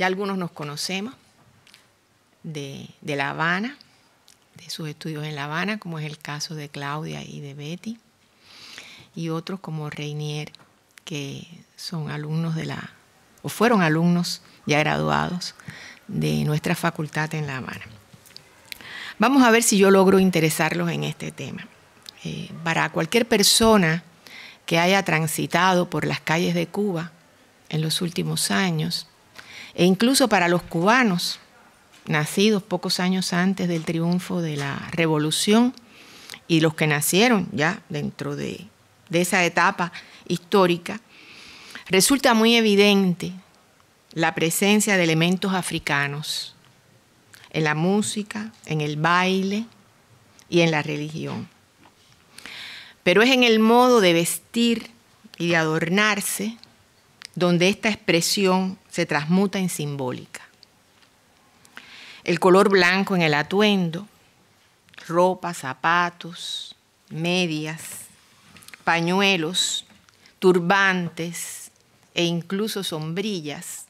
Ya algunos nos conocemos de, La Habana, de sus estudios en La Habana, como es el caso de Claudia y de Betty, y otros como Reinier, que son alumnos de la, o fueron alumnos ya graduados de nuestra facultad en La Habana. Vamos a ver si yo logro interesarlos en este tema. Eh, para cualquier persona que haya transitado por las calles de Cuba en los últimos años, e incluso para los cubanos, nacidos pocos años antes del triunfo de la revolución, y los que nacieron ya dentro de, de esa etapa histórica, resulta muy evidente la presencia de elementos africanos en la música, en el baile y en la religión. Pero es en el modo de vestir y de adornarse donde esta expresión se transmuta en simbólica. El color blanco en el atuendo, ropa, zapatos, medias, pañuelos, turbantes e incluso sombrillas,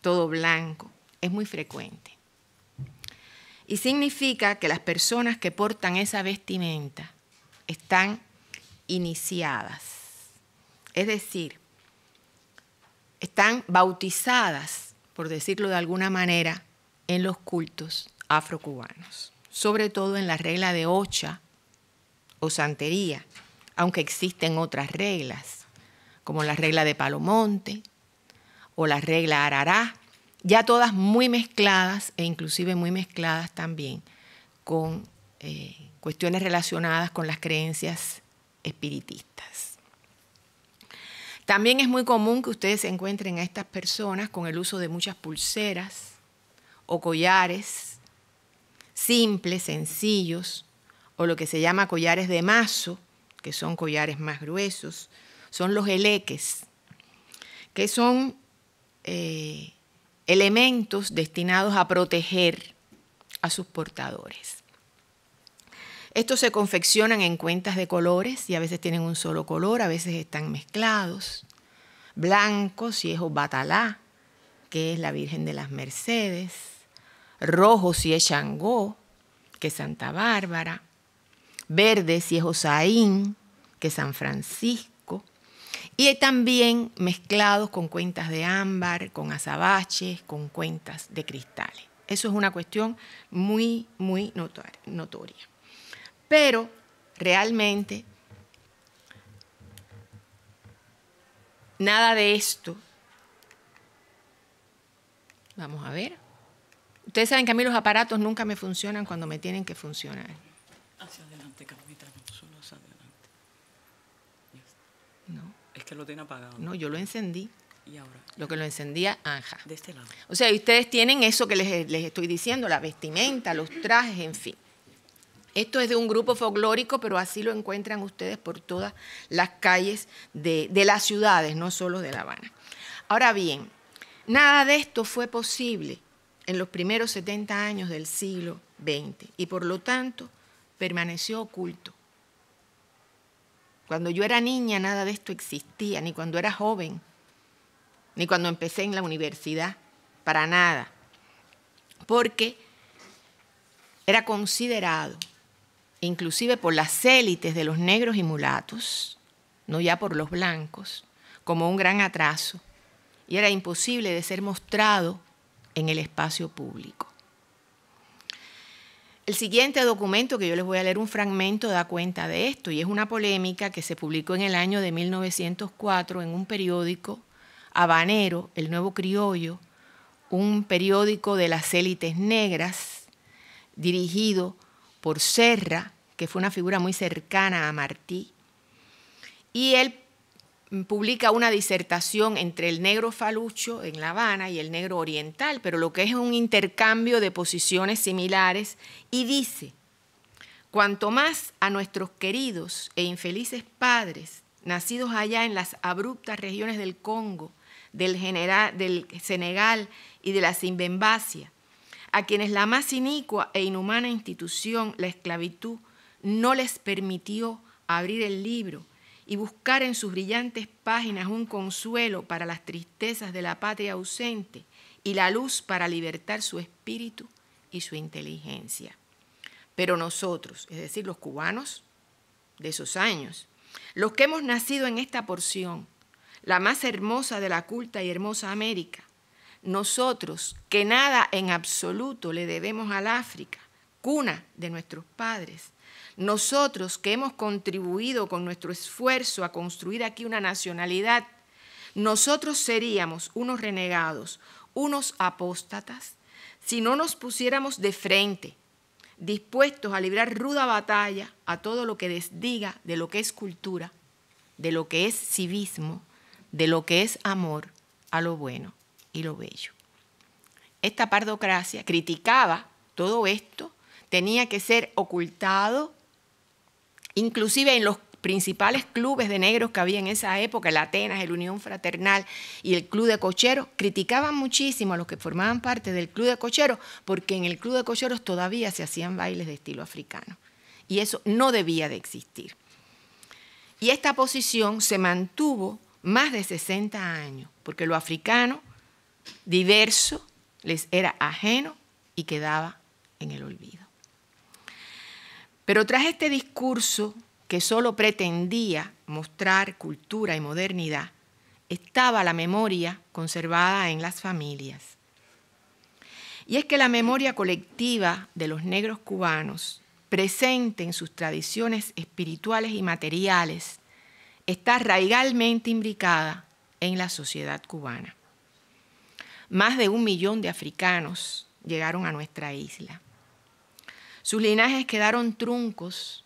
todo blanco, es muy frecuente. Y significa que las personas que portan esa vestimenta están iniciadas. Es decir, están bautizadas, por decirlo de alguna manera, en los cultos afrocubanos, sobre todo en la regla de Ocha o Santería, aunque existen otras reglas, como la regla de Palomonte o la regla Arará, ya todas muy mezcladas e inclusive muy mezcladas también con eh, cuestiones relacionadas con las creencias espiritistas. También es muy común que ustedes encuentren a estas personas con el uso de muchas pulseras o collares simples, sencillos, o lo que se llama collares de mazo, que son collares más gruesos, son los eleques, que son eh, elementos destinados a proteger a sus portadores. Estos se confeccionan en cuentas de colores y a veces tienen un solo color, a veces están mezclados. Blanco si es Obatalá, que es la Virgen de las Mercedes. Rojo si es Changó, que es Santa Bárbara. Verde si es Osaín, que es San Francisco. Y también mezclados con cuentas de ámbar, con azabaches, con cuentas de cristales. Eso es una cuestión muy, muy notoria. Pero realmente nada de esto. Vamos a ver. Ustedes saben que a mí los aparatos nunca me funcionan cuando me tienen que funcionar. Hacia adelante, Carmita, solo hacia adelante. No. Es que lo tiene apagado. No, yo lo encendí. ¿Y ahora? Lo que lo encendía, anja. De este lado. O sea, ustedes tienen eso que les estoy diciendo, la vestimenta, los trajes, en fin. Esto es de un grupo folclórico, pero así lo encuentran ustedes por todas las calles de, las ciudades, no solo de La Habana. Ahora bien, nada de esto fue posible en los primeros 70 años del siglo XX y por lo tanto permaneció oculto. Cuando yo era niña nada de esto existía, ni cuando era joven, ni cuando empecé en la universidad, para nada, porque era considerado inclusive por las élites de los negros y mulatos, no ya por los blancos, como un gran atraso, y era imposible de ser mostrado en el espacio público. El siguiente documento que yo les voy a leer un fragmento da cuenta de esto y es una polémica que se publicó en el año de 1904 en un periódico habanero, El Nuevo Criollo, un periódico de las élites negras dirigido por Serra, que fue una figura muy cercana a Martí, y él mm, publica una disertación entre el negro falucho en La Habana y el negro oriental, pero lo que es un intercambio de posiciones similares, y dice, cuanto más a nuestros queridos e infelices padres, nacidos allá en las abruptas regiones del Congo, del, Senegal y de la Simbembacia, a quienes la más inicua e inhumana institución, la esclavitud, no les permitió abrir el libro y buscar en sus brillantes páginas un consuelo para las tristezas de la patria ausente y la luz para libertar su espíritu y su inteligencia. Pero nosotros, es decir, los cubanos de esos años, los que hemos nacido en esta porción, la más hermosa de la culta y hermosa América, nosotros que nada en absoluto le debemos al África, cuna de nuestros padres, nosotros que hemos contribuido con nuestro esfuerzo a construir aquí una nacionalidad, nosotros seríamos unos renegados, unos apóstatas, si no nos pusiéramos de frente, dispuestos a librar ruda batalla a todo lo que desdiga de lo que es cultura, de lo que es civismo, de lo que es amor a lo bueno y lo bello. Esta pardocracia criticaba todo esto, tenía que ser ocultado, inclusive en los principales clubes de negros que había en esa época, el Atenas, el Unión Fraternal y el Club de Cocheros, criticaban muchísimo a los que formaban parte del Club de Cocheros porque en el Club de Cocheros todavía se hacían bailes de estilo africano y eso no debía de existir. Y esta posición se mantuvo más de 60 años porque lo africano diverso les era ajeno y quedaba en el olvido. Pero tras este discurso que solo pretendía mostrar cultura y modernidad, estaba la memoria conservada en las familias. Y es que la memoria colectiva de los negros cubanos, presente en sus tradiciones espirituales y materiales, está raigalmente imbricada en la sociedad cubana. Más de un millón de africanos llegaron a nuestra isla. Sus linajes quedaron truncos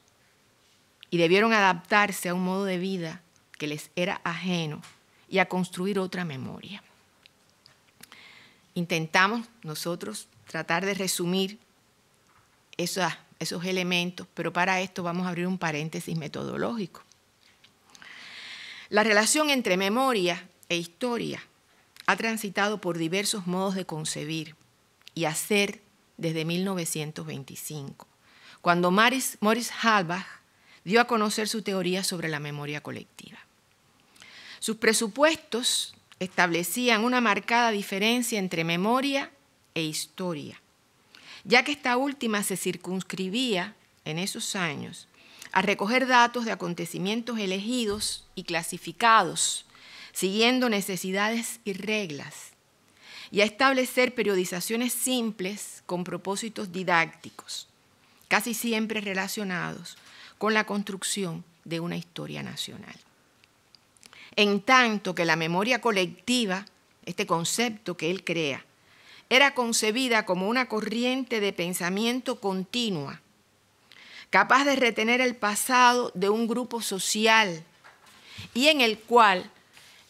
y debieron adaptarse a un modo de vida que les era ajeno y a construir otra memoria. Intentamos nosotros tratar de resumir esos, elementos, pero para esto vamos a abrir un paréntesis metodológico. La relación entre memoria e historia ha transitado por diversos modos de concebir y hacer desde 1925, cuando Morris Halbach dio a conocer su teoría sobre la memoria colectiva. Sus presupuestos establecían una marcada diferencia entre memoria e historia, ya que esta última se circunscribía en esos años a recoger datos de acontecimientos elegidos y clasificados, siguiendo necesidades y reglas, y a establecer periodizaciones simples con propósitos didácticos, casi siempre relacionados con la construcción de una historia nacional. En tanto que la memoria colectiva, este concepto que él crea, era concebida como una corriente de pensamiento continua, capaz de retener el pasado de un grupo social y en el cual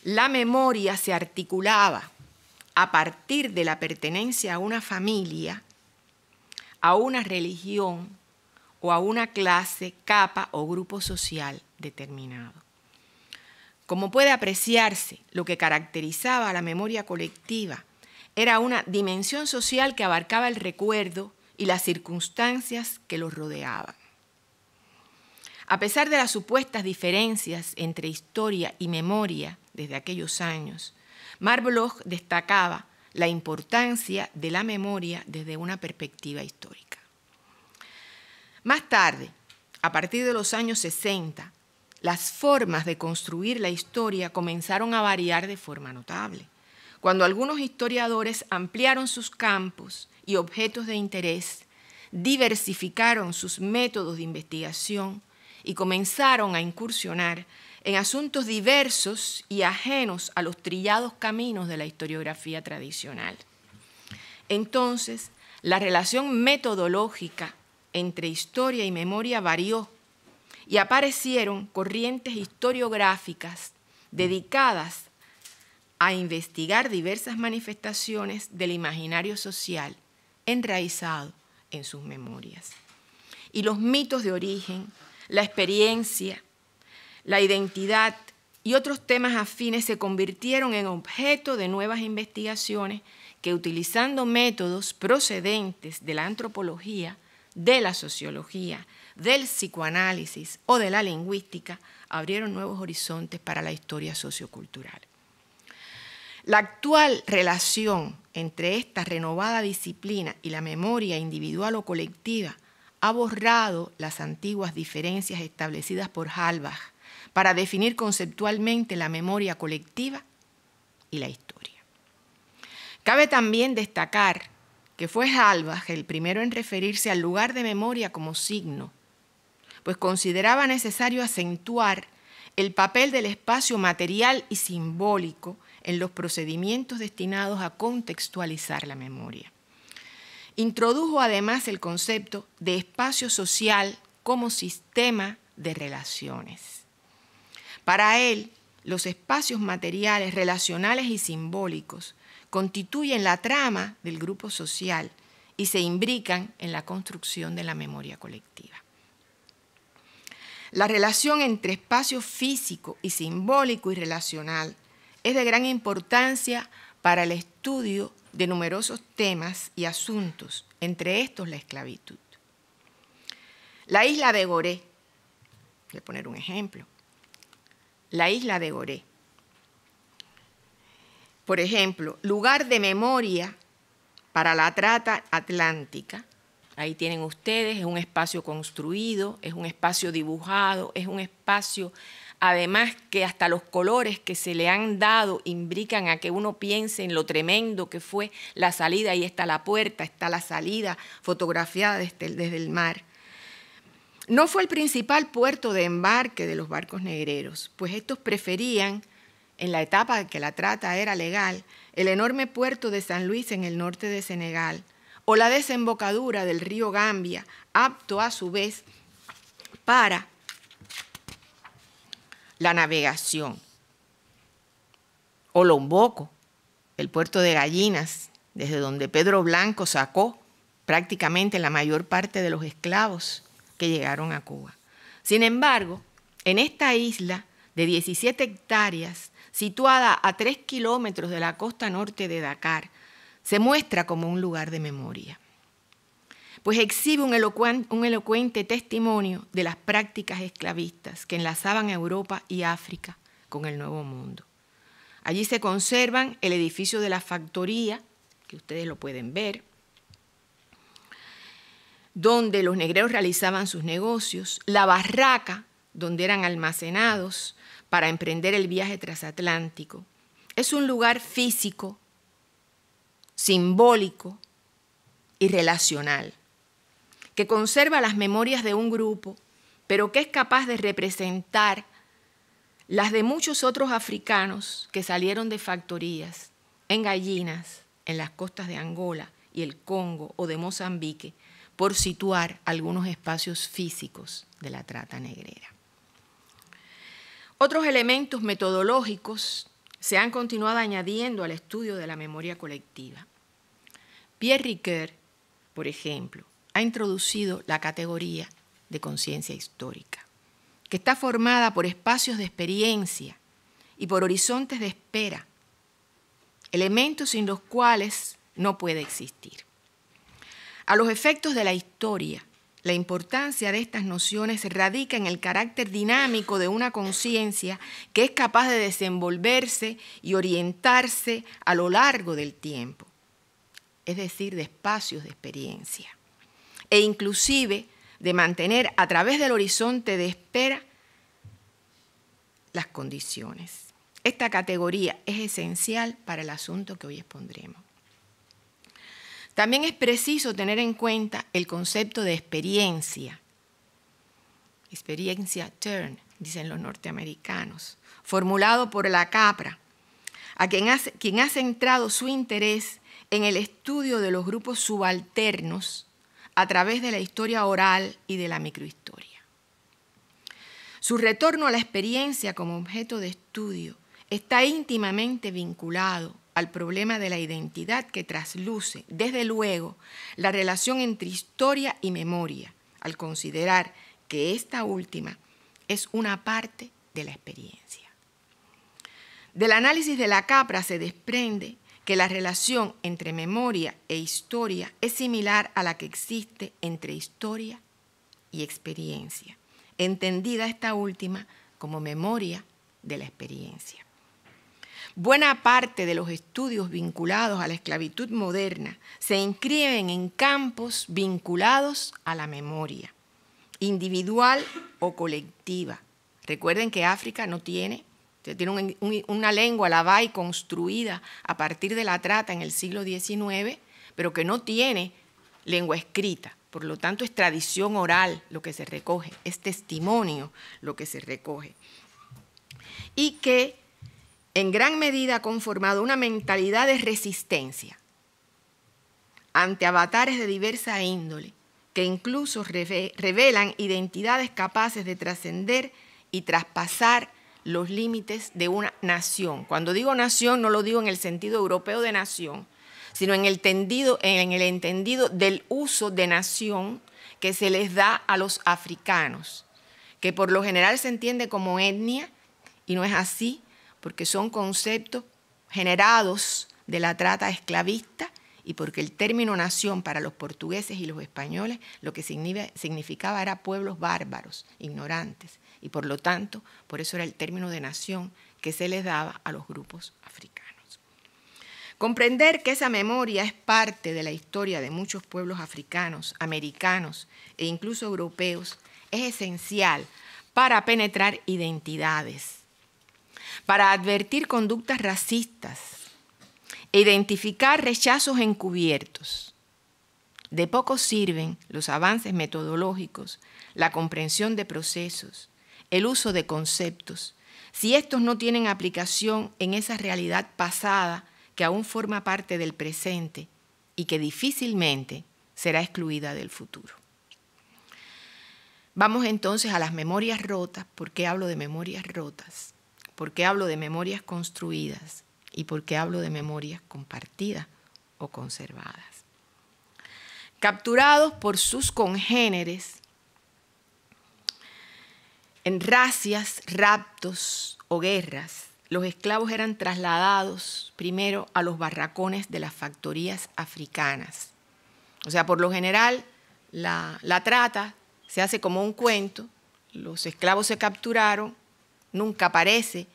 la memoria se articulaba a partir de la pertenencia a una familia, a una religión o a una clase, capa o grupo social determinado. Como puede apreciarse, lo que caracterizaba a la memoria colectiva era una dimensión social que abarcaba el recuerdo y las circunstancias que lo rodeaban. A pesar de las supuestas diferencias entre historia y memoria desde aquellos años, Bloch destacaba la importancia de la memoria desde una perspectiva histórica. Más tarde, a partir de los años 60, las formas de construir la historia comenzaron a variar de forma notable, cuando algunos historiadores ampliaron sus campos y objetos de interés, diversificaron sus métodos de investigación y comenzaron a incursionar en asuntos diversos y ajenos a los trillados caminos de la historiografía tradicional. Entonces, la relación metodológica entre historia y memoria varió y aparecieron corrientes historiográficas dedicadas a investigar diversas manifestaciones del imaginario social enraizado en sus memorias. Y los mitos de origen, la experiencia, la identidad y otros temas afines se convirtieron en objeto de nuevas investigaciones que utilizando métodos procedentes de la antropología, de la sociología, del psicoanálisis o de la lingüística, abrieron nuevos horizontes para la historia sociocultural. La actual relación entre esta renovada disciplina y la memoria individual o colectiva ha borrado las antiguas diferencias establecidas por Halbach para definir conceptualmente la memoria colectiva y la historia. Cabe también destacar que fue Halbach el primero en referirse al lugar de memoria como signo, pues consideraba necesario acentuar el papel del espacio material y simbólico en los procedimientos destinados a contextualizar la memoria. Introdujo además el concepto de espacio social como sistema de relaciones. Para él, los espacios materiales, relacionales y simbólicos constituyen la trama del grupo social y se imbrican en la construcción de la memoria colectiva. La relación entre espacio físico y simbólico y relacional es de gran importancia para el estudio de numerosos temas y asuntos, entre estos la esclavitud. La isla de Goré, voy a poner un ejemplo, la isla de Goré. Por ejemplo, lugar de memoria para la trata atlántica. Ahí tienen ustedes, es un espacio construido, es un espacio dibujado, es un espacio además que hasta los colores que se le han dado imbrican a que uno piense en lo tremendo que fue la salida, ahí está la puerta, está la salida fotografiada desde el mar. No fue el principal puerto de embarque de los barcos negreros, pues estos preferían, en la etapa en que la trata era legal, el enorme puerto de San Luis en el norte de Senegal, o la desembocadura del río Gambia, apto a su vez para la navegación, o Lomboco, el puerto de gallinas, desde donde Pedro Blanco sacó prácticamente la mayor parte de los esclavos que llegaron a Cuba. Sin embargo, en esta isla de 17 hectáreas, situada a 3 kilómetros de la costa norte de Dakar, se muestra como un lugar de memoria, pues exhibe un, elocuente, testimonio de las prácticas esclavistas que enlazaban Europa y África con el Nuevo Mundo. Allí se conservan el edificio de la factoría, que ustedes lo pueden ver, donde los negreros realizaban sus negocios, la barraca, donde eran almacenados para emprender el viaje transatlántico. Es un lugar físico, simbólico y relacional, que conserva las memorias de un grupo, pero que es capaz de representar las de muchos otros africanos que salieron de factorías, en gallinas, en las costas de Angola y el Congo o de Mozambique, por situar algunos espacios físicos de la trata negrera. Otros elementos metodológicos se han continuado añadiendo al estudio de la memoria colectiva. Pierre Riquet, por ejemplo, ha introducido la categoría de conciencia histórica, que está formada por espacios de experiencia y por horizontes de espera, elementos sin los cuales no puede existir. A los efectos de la historia, la importancia de estas nociones radica en el carácter dinámico de una conciencia que es capaz de desenvolverse y orientarse a lo largo del tiempo, es decir, de espacios de experiencia, e inclusive de mantener a través del horizonte de espera las condiciones. Esta categoría es esencial para el asunto que hoy expondremos. También es preciso tener en cuenta el concepto de experiencia. Experiencia turn, dicen los norteamericanos, formulado por la Capra, a quien ha, quien ha centrado su interés en el estudio de los grupos subalternos a través de la historia oral y de la microhistoria. Su retorno a la experiencia como objeto de estudio está íntimamente vinculado al problema de la identidad que trasluce, desde luego, la relación entre historia y memoria, al considerar que esta última es una parte de la experiencia. Del análisis de la capra se desprende que la relación entre memoria e historia es similar a la que existe entre historia y experiencia, entendida esta última como memoria de la experiencia. Buena parte de los estudios vinculados a la esclavitud moderna se inscriben en campos vinculados a la memoria, individual o colectiva. Recuerden que África no tiene, tiene una lengua, la vai, construida a partir de la trata en el siglo XIX, pero que no tiene lengua escrita. Por lo tanto, es tradición oral lo que se recoge, es testimonio lo que se recoge. Y que en gran medida ha conformado una mentalidad de resistencia ante avatares de diversa índole que incluso revelan identidades capaces de trascender y traspasar los límites de una nación. Cuando digo nación no lo digo en el sentido europeo de nación, sino en el, en el entendido del uso de nación que se les da a los africanos, que por lo general se entiende como etnia y no es así, porque son conceptos generados de la trata esclavista y porque el término nación para los portugueses y los españoles lo que significaba era pueblos bárbaros, ignorantes, y por lo tanto, por eso era el término de nación que se les daba a los grupos africanos. Comprender que esa memoria es parte de la historia de muchos pueblos africanos, americanos e incluso europeos es esencial para penetrar identidades para advertir conductas racistas e identificar rechazos encubiertos. De poco sirven los avances metodológicos, la comprensión de procesos, el uso de conceptos, si estos no tienen aplicación en esa realidad pasada que aún forma parte del presente y que difícilmente será excluida del futuro. Vamos entonces a las memorias rotas. ¿Por qué hablo de memorias rotas? porque hablo de memorias construidas y porque hablo de memorias compartidas o conservadas. Capturados por sus congéneres en racias, raptos o guerras, los esclavos eran trasladados primero a los barracones de las factorías africanas. O sea, por lo general, la, la, trata se hace como un cuento, los esclavos se capturaron, nunca aparece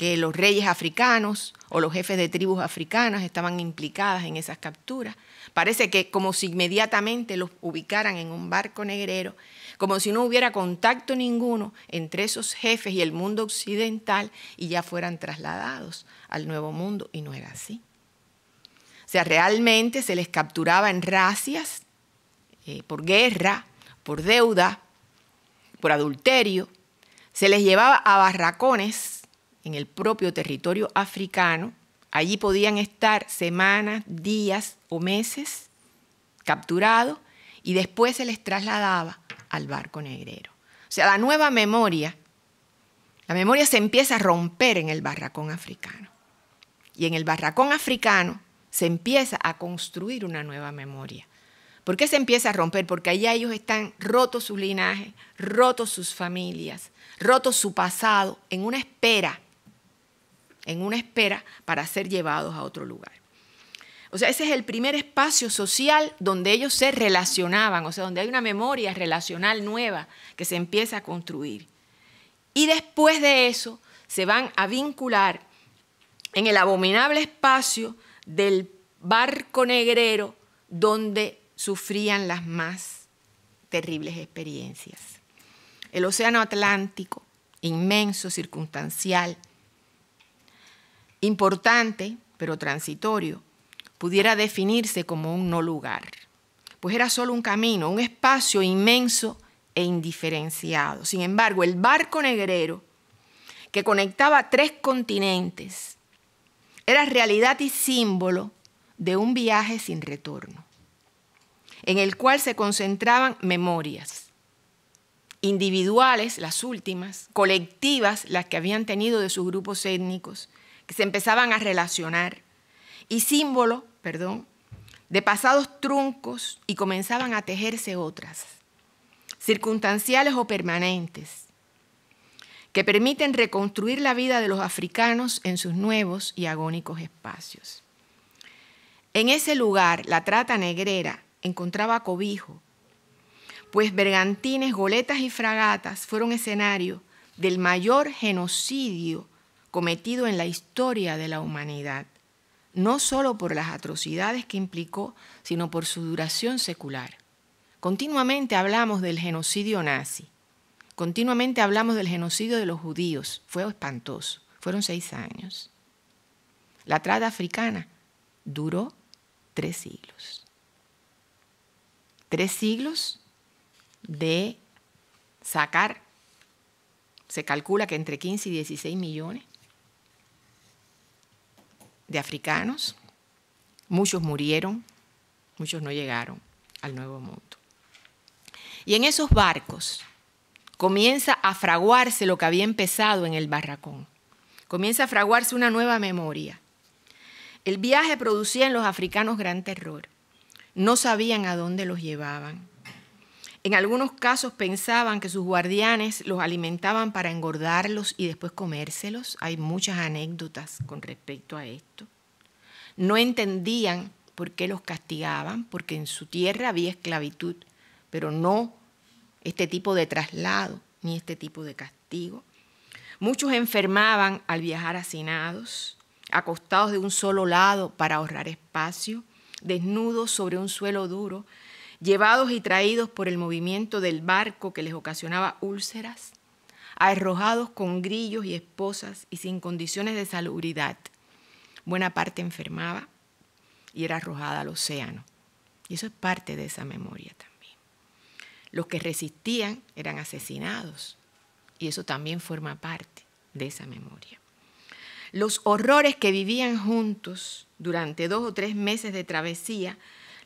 que los reyes africanos o los jefes de tribus africanas estaban implicadas en esas capturas. Parece que como si inmediatamente los ubicaran en un barco negrero, como si no hubiera contacto ninguno entre esos jefes y el mundo occidental y ya fueran trasladados al Nuevo Mundo y no era así. O sea, realmente se les capturaba en racias, eh, por guerra, por deuda, por adulterio, se les llevaba a barracones en el propio territorio africano. Allí podían estar semanas, días o meses capturados y después se les trasladaba al barco negrero. O sea, la nueva memoria, la memoria se empieza a romper en el barracón africano. Y en el barracón africano se empieza a construir una nueva memoria. ¿Por qué se empieza a romper? Porque allá ellos están rotos sus linajes, rotos sus familias, rotos su pasado, en una espera en una espera para ser llevados a otro lugar. O sea, ese es el primer espacio social donde ellos se relacionaban, o sea, donde hay una memoria relacional nueva que se empieza a construir. Y después de eso se van a vincular en el abominable espacio del barco negrero donde sufrían las más terribles experiencias. El océano Atlántico, inmenso, circunstancial, importante, pero transitorio, pudiera definirse como un no lugar, pues era solo un camino, un espacio inmenso e indiferenciado. Sin embargo, el barco negrero que conectaba tres continentes era realidad y símbolo de un viaje sin retorno, en el cual se concentraban memorias, individuales, las últimas, colectivas, las que habían tenido de sus grupos étnicos, se empezaban a relacionar y símbolos, perdón, de pasados truncos y comenzaban a tejerse otras, circunstanciales o permanentes, que permiten reconstruir la vida de los africanos en sus nuevos y agónicos espacios. En ese lugar, la trata negrera encontraba cobijo, pues bergantines, goletas y fragatas fueron escenario del mayor genocidio cometido en la historia de la humanidad, no solo por las atrocidades que implicó, sino por su duración secular. Continuamente hablamos del genocidio nazi, continuamente hablamos del genocidio de los judíos, fue espantoso, fueron seis años. La trata africana duró tres siglos. Tres siglos de sacar, se calcula que entre 15 y 16 millones de africanos. Muchos murieron, muchos no llegaron al Nuevo Mundo. Y en esos barcos comienza a fraguarse lo que había empezado en el barracón. Comienza a fraguarse una nueva memoria. El viaje producía en los africanos gran terror. No sabían a dónde los llevaban. En algunos casos pensaban que sus guardianes los alimentaban para engordarlos y después comérselos. Hay muchas anécdotas con respecto a esto. No entendían por qué los castigaban, porque en su tierra había esclavitud, pero no este tipo de traslado ni este tipo de castigo. Muchos enfermaban al viajar hacinados, acostados de un solo lado para ahorrar espacio, desnudos sobre un suelo duro llevados y traídos por el movimiento del barco que les ocasionaba úlceras, arrojados con grillos y esposas y sin condiciones de salubridad. Buena parte enfermaba y era arrojada al océano. Y eso es parte de esa memoria también. Los que resistían eran asesinados y eso también forma parte de esa memoria. Los horrores que vivían juntos durante dos o tres meses de travesía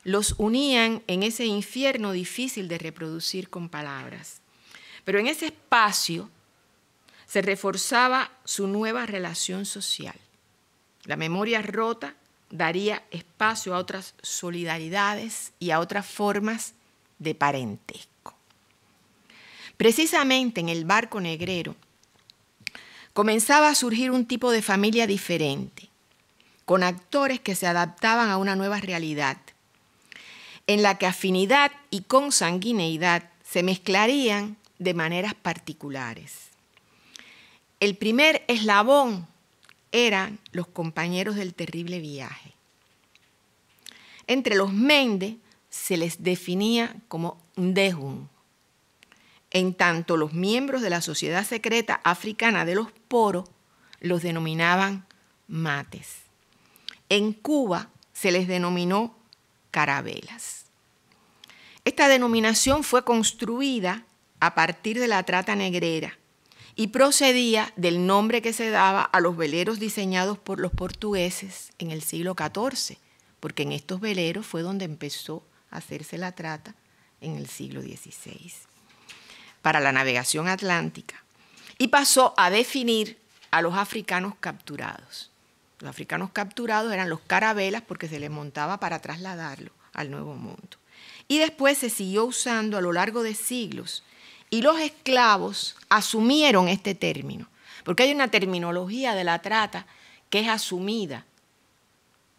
los unían en ese infierno difícil de reproducir con palabras. Pero en ese espacio se reforzaba su nueva relación social. La memoria rota daría espacio a otras solidaridades y a otras formas de parentesco. Precisamente en el barco negrero comenzaba a surgir un tipo de familia diferente, con actores que se adaptaban a una nueva realidad, en la que afinidad y consanguineidad se mezclarían de maneras particulares. El primer eslabón eran los compañeros del terrible viaje. Entre los Mende se les definía como Ndejun. En tanto, los miembros de la sociedad secreta africana de los poros los denominaban mates. En Cuba se les denominó carabelas. Esta denominación fue construida a partir de la trata negrera y procedía del nombre que se daba a los veleros diseñados por los portugueses en el siglo XIV, porque en estos veleros fue donde empezó a hacerse la trata en el siglo XVI para la navegación atlántica y pasó a definir a los africanos capturados. Los africanos capturados eran los carabelas porque se les montaba para trasladarlo al Nuevo Mundo. Y después se siguió usando a lo largo de siglos y los esclavos asumieron este término, porque hay una terminología de la trata que es asumida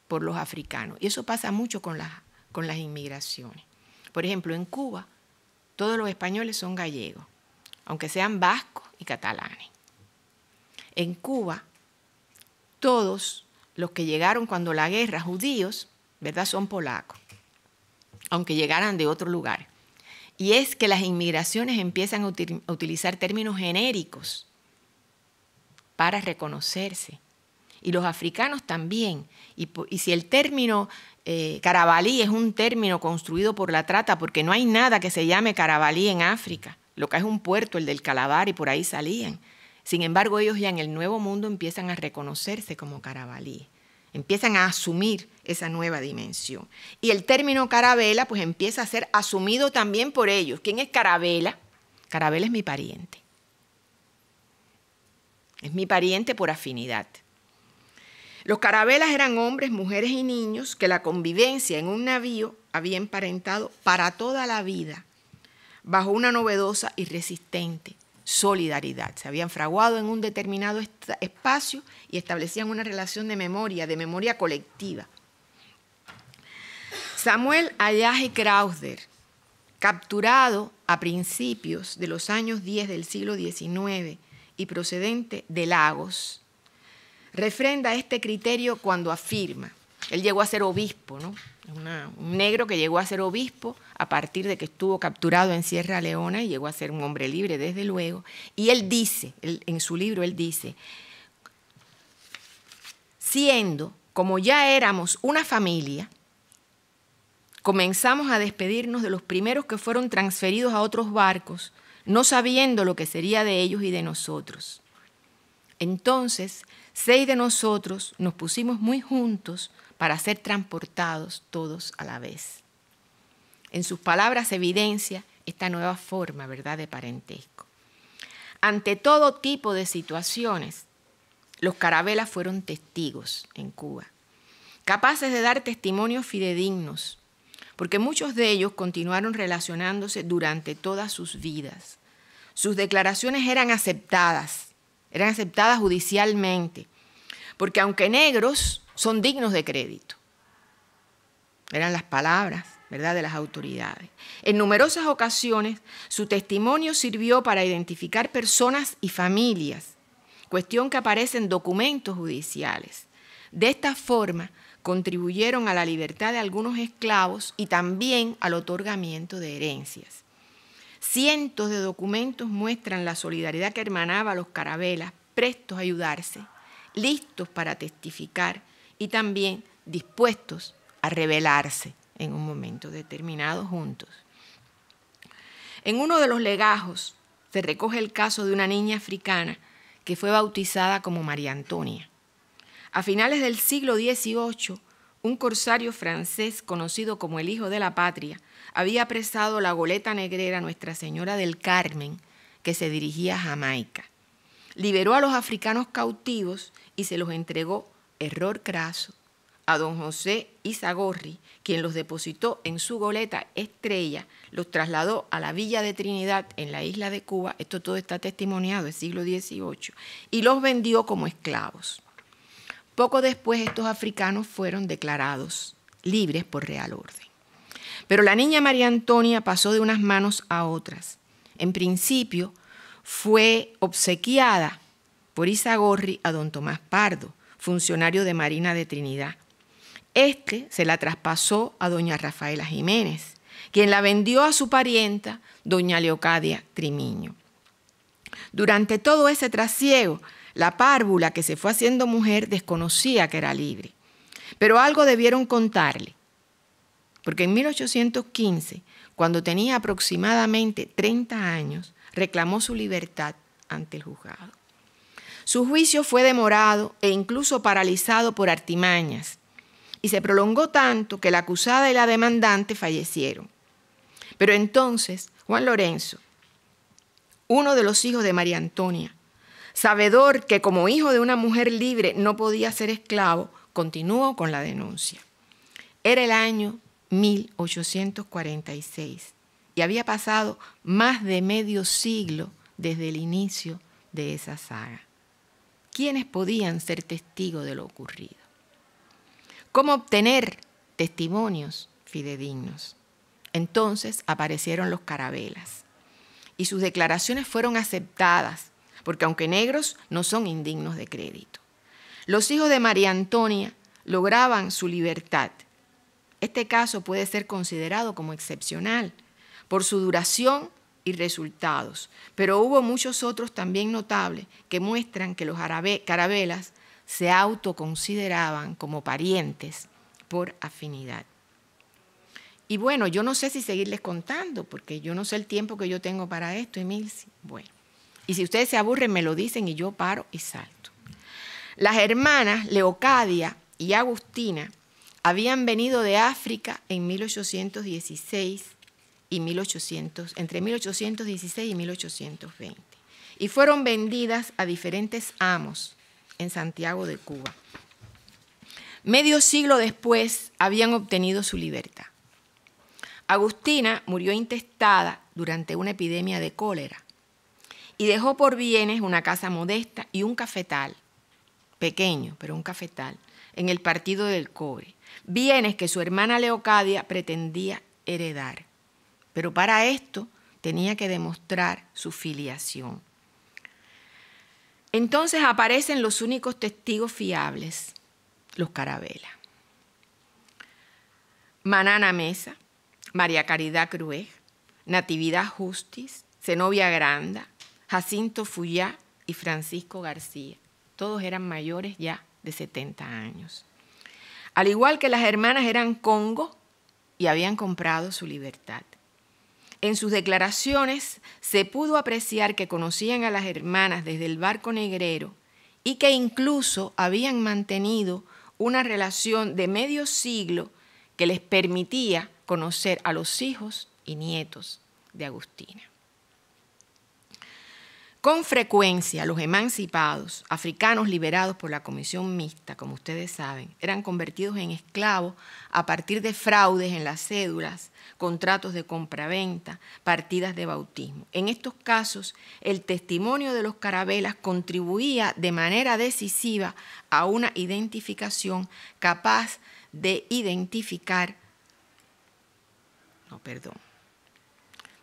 por los africanos. Y eso pasa mucho con las, con las inmigraciones. Por ejemplo, en Cuba todos los españoles son gallegos, aunque sean vascos y catalanes. En Cuba todos los que llegaron cuando la guerra, judíos, ¿verdad? Son polacos, aunque llegaran de otro lugar. Y es que las inmigraciones empiezan a, utilizar términos genéricos para reconocerse. Y los africanos también. Y, si el término eh, carabalí es un término construido por la trata, porque no hay nada que se llame carabalí en África. Lo que es un puerto, el del Calabar, y por ahí salían. Sin embargo, ellos ya en el Nuevo Mundo empiezan a reconocerse como carabalíes. empiezan a asumir esa nueva dimensión. Y el término carabela pues empieza a ser asumido también por ellos. ¿Quién es carabela? Carabela es mi pariente. Es mi pariente por afinidad. Los carabelas eran hombres, mujeres y niños que la convivencia en un navío había emparentado para toda la vida, bajo una novedosa y resistente solidaridad. Se habían fraguado en un determinado espacio y establecían una relación de memoria, de memoria colectiva. Samuel Ayaje Krausder, capturado a principios de los años 10 del siglo XIX y procedente de Lagos, refrenda este criterio cuando afirma, él llegó a ser obispo, ¿no? un negro que llegó a ser obispo a partir de que estuvo capturado en Sierra Leona y llegó a ser un hombre libre, desde luego. Y él dice, en su libro él dice, siendo como ya éramos una familia, comenzamos a despedirnos de los primeros que fueron transferidos a otros barcos, no sabiendo lo que sería de ellos y de nosotros. Entonces, seis de nosotros nos pusimos muy juntos para ser transportados todos a la vez. En sus palabras evidencia esta nueva forma, ¿verdad?, de parentesco. Ante todo tipo de situaciones, los carabelas fueron testigos en Cuba, capaces de dar testimonios fidedignos, porque muchos de ellos continuaron relacionándose durante todas sus vidas. Sus declaraciones eran aceptadas, eran aceptadas judicialmente, porque aunque negros, son dignos de crédito. Eran las palabras, ¿verdad?, de las autoridades. En numerosas ocasiones, su testimonio sirvió para identificar personas y familias, cuestión que aparece en documentos judiciales. De esta forma, contribuyeron a la libertad de algunos esclavos y también al otorgamiento de herencias. Cientos de documentos muestran la solidaridad que hermanaba a los carabelas, prestos a ayudarse, listos para testificar y también dispuestos a rebelarse en un momento determinado juntos. En uno de los legajos se recoge el caso de una niña africana que fue bautizada como María Antonia. A finales del siglo XVIII, un corsario francés conocido como el Hijo de la Patria había apresado la goleta negrera Nuestra Señora del Carmen, que se dirigía a Jamaica. Liberó a los africanos cautivos y se los entregó error craso, a don José Izagorri, quien los depositó en su goleta Estrella, los trasladó a la Villa de Trinidad en la isla de Cuba, esto todo está testimoniado del siglo XVIII, y los vendió como esclavos. Poco después estos africanos fueron declarados libres por real orden. Pero la niña María Antonia pasó de unas manos a otras. En principio fue obsequiada por Izagorri a don Tomás Pardo, funcionario de Marina de Trinidad. Este se la traspasó a doña Rafaela Jiménez, quien la vendió a su parienta, doña Leocadia Trimiño. Durante todo ese trasiego, la párvula que se fue haciendo mujer desconocía que era libre. Pero algo debieron contarle, porque en 1815, cuando tenía aproximadamente 30 años, reclamó su libertad ante el juzgado. Su juicio fue demorado e incluso paralizado por artimañas, y se prolongó tanto que la acusada y la demandante fallecieron. Pero entonces Juan Lorenzo, uno de los hijos de María Antonia, sabedor que como hijo de una mujer libre no podía ser esclavo, continuó con la denuncia. Era el año 1846 y había pasado más de medio siglo desde el inicio de esa saga quiénes podían ser testigos de lo ocurrido. ¿Cómo obtener testimonios fidedignos? Entonces aparecieron los carabelas y sus declaraciones fueron aceptadas, porque aunque negros no son indignos de crédito. Los hijos de María Antonia lograban su libertad. Este caso puede ser considerado como excepcional por su duración y resultados. Pero hubo muchos otros también notables que muestran que los carabelas se autoconsideraban como parientes por afinidad. Y bueno, yo no sé si seguirles contando, porque yo no sé el tiempo que yo tengo para esto, Emilsi. Bueno, y si ustedes se aburren, me lo dicen y yo paro y salto. Las hermanas Leocadia y Agustina habían venido de África en 1816 y entre 1816 y 1820. Y fueron vendidas a diferentes amos en Santiago de Cuba. Medio siglo después habían obtenido su libertad. Agustina murió intestada durante una epidemia de cólera y dejó por bienes una casa modesta y un cafetal, pequeño, pero un cafetal, en el partido del cobre, bienes que su hermana Leocadia pretendía heredar pero para esto tenía que demostrar su filiación. Entonces aparecen los únicos testigos fiables, los Carabela. Manana Mesa, María Caridad Crué, Natividad Justis, Zenobia Granda, Jacinto Fuyá y Francisco García. Todos eran mayores ya de 70 años. Al igual que las hermanas eran Congo y habían comprado su libertad. En sus declaraciones se pudo apreciar que conocían a las hermanas desde el barco negrero y que incluso habían mantenido una relación de medio siglo que les permitía conocer a los hijos y nietos de Agustina. Con frecuencia, los emancipados, africanos liberados por la Comisión Mixta, como ustedes saben, eran convertidos en esclavos a partir de fraudes en las cédulas, contratos de compraventa, partidas de bautismo. En estos casos, el testimonio de los carabelas contribuía de manera decisiva a una identificación capaz de identificar, no, perdón,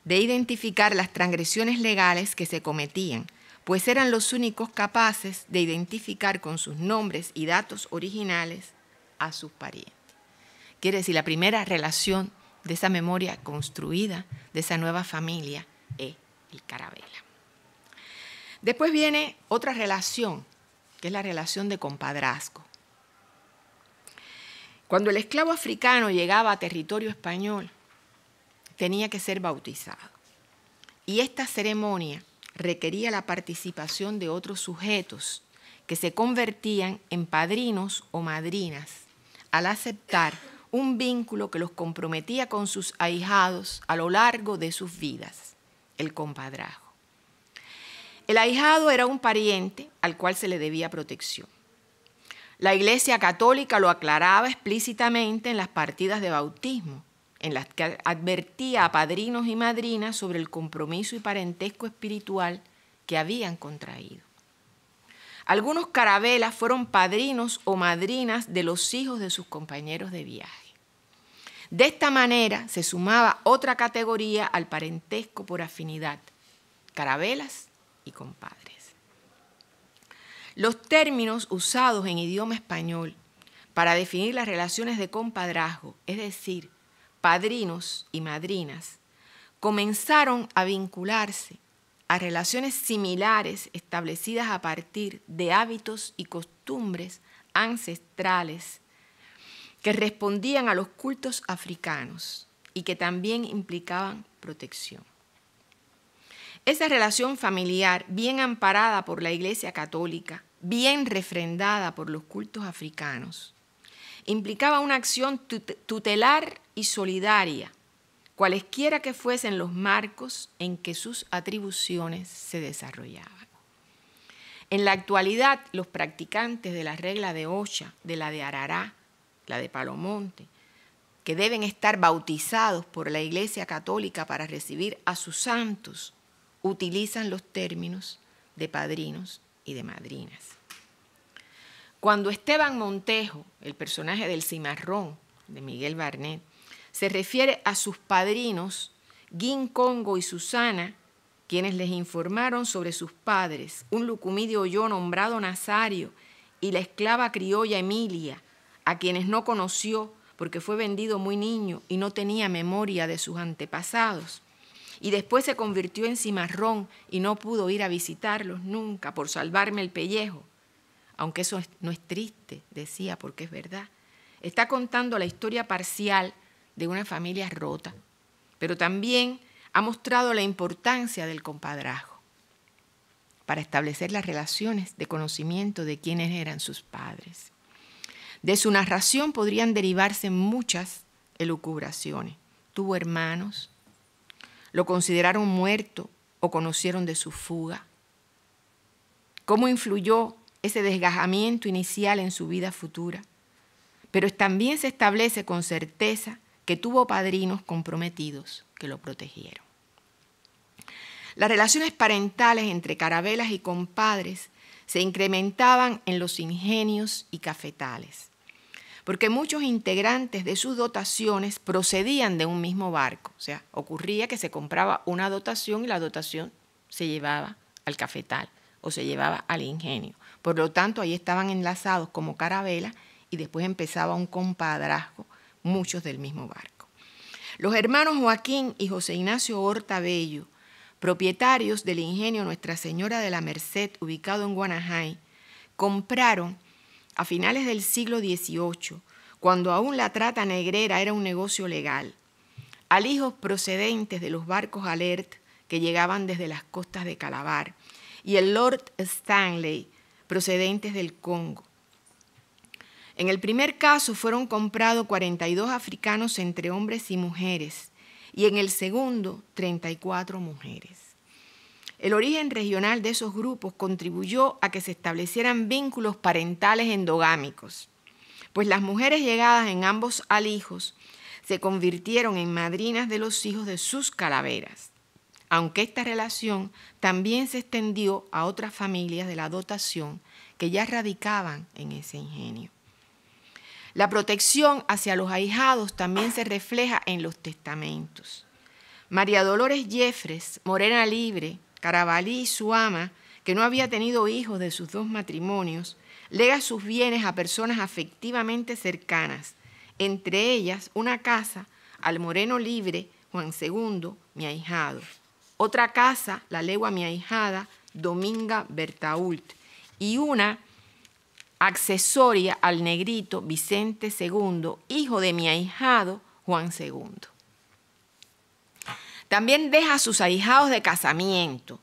de identificar las transgresiones legales que se cometían, pues eran los únicos capaces de identificar con sus nombres y datos originales a sus parientes. Quiere decir, la primera relación de esa memoria construida, de esa nueva familia, es el carabela. Después viene otra relación, que es la relación de compadrazgo. Cuando el esclavo africano llegaba a territorio español, tenía que ser bautizado. Y esta ceremonia requería la participación de otros sujetos que se convertían en padrinos o madrinas al aceptar un vínculo que los comprometía con sus ahijados a lo largo de sus vidas, el compadrajo. El ahijado era un pariente al cual se le debía protección. La Iglesia Católica lo aclaraba explícitamente en las partidas de bautismo, en las que advertía a padrinos y madrinas sobre el compromiso y parentesco espiritual que habían contraído. Algunos carabelas fueron padrinos o madrinas de los hijos de sus compañeros de viaje. De esta manera se sumaba otra categoría al parentesco por afinidad, carabelas y compadres. Los términos usados en idioma español para definir las relaciones de compadrazgo, es decir, padrinos y madrinas comenzaron a vincularse a relaciones similares establecidas a partir de hábitos y costumbres ancestrales que respondían a los cultos africanos y que también implicaban protección. Esa relación familiar, bien amparada por la Iglesia Católica, bien refrendada por los cultos africanos, implicaba una acción tutelar y solidaria, cualesquiera que fuesen los marcos en que sus atribuciones se desarrollaban. En la actualidad, los practicantes de la regla de Ocha, de la de Arará, la de Palomonte, que deben estar bautizados por la Iglesia Católica para recibir a sus santos, utilizan los términos de padrinos y de madrinas. Cuando Esteban Montejo, el personaje del cimarrón de Miguel Barnet, se refiere a sus padrinos, Guin Congo y Susana, quienes les informaron sobre sus padres, un lucumidio yo nombrado Nazario y la esclava criolla Emilia, a quienes no conoció porque fue vendido muy niño y no tenía memoria de sus antepasados. Y después se convirtió en cimarrón y no pudo ir a visitarlos nunca por salvarme el pellejo aunque eso no es triste, decía, porque es verdad. Está contando la historia parcial de una familia rota, pero también ha mostrado la importancia del compadrajo para establecer las relaciones de conocimiento de quiénes eran sus padres. De su narración podrían derivarse muchas elucubraciones. Tuvo hermanos, lo consideraron muerto o conocieron de su fuga. ¿Cómo influyó ese desgajamiento inicial en su vida futura. Pero también se establece con certeza que tuvo padrinos comprometidos que lo protegieron. Las relaciones parentales entre carabelas y compadres se incrementaban en los ingenios y cafetales, porque muchos integrantes de sus dotaciones procedían de un mismo barco, o sea, ocurría que se compraba una dotación y la dotación se llevaba al cafetal o se llevaba al ingenio. Por lo tanto, ahí estaban enlazados como carabela y después empezaba un compadrazgo, muchos del mismo barco. Los hermanos Joaquín y José Ignacio Horta Bello, propietarios del ingenio Nuestra Señora de la Merced, ubicado en Guanajay, compraron a finales del siglo XVIII, cuando aún la trata negrera era un negocio legal, alijos procedentes de los barcos Alert que llegaban desde las costas de Calabar, y el Lord Stanley procedentes del Congo. En el primer caso fueron comprados 42 africanos entre hombres y mujeres y en el segundo 34 mujeres. El origen regional de esos grupos contribuyó a que se establecieran vínculos parentales endogámicos, pues las mujeres llegadas en ambos alijos se convirtieron en madrinas de los hijos de sus calaveras aunque esta relación también se extendió a otras familias de la dotación que ya radicaban en ese ingenio. La protección hacia los ahijados también se refleja en los testamentos. María Dolores Jeffres, Morena Libre, Carabalí y su ama, que no había tenido hijos de sus dos matrimonios, lega sus bienes a personas afectivamente cercanas, entre ellas una casa al Moreno Libre, Juan II, mi ahijado. Otra casa, la legua mi ahijada, Dominga Bertault. Y una accesoria al negrito Vicente II, hijo de mi ahijado Juan II. También deja a sus ahijados de casamiento,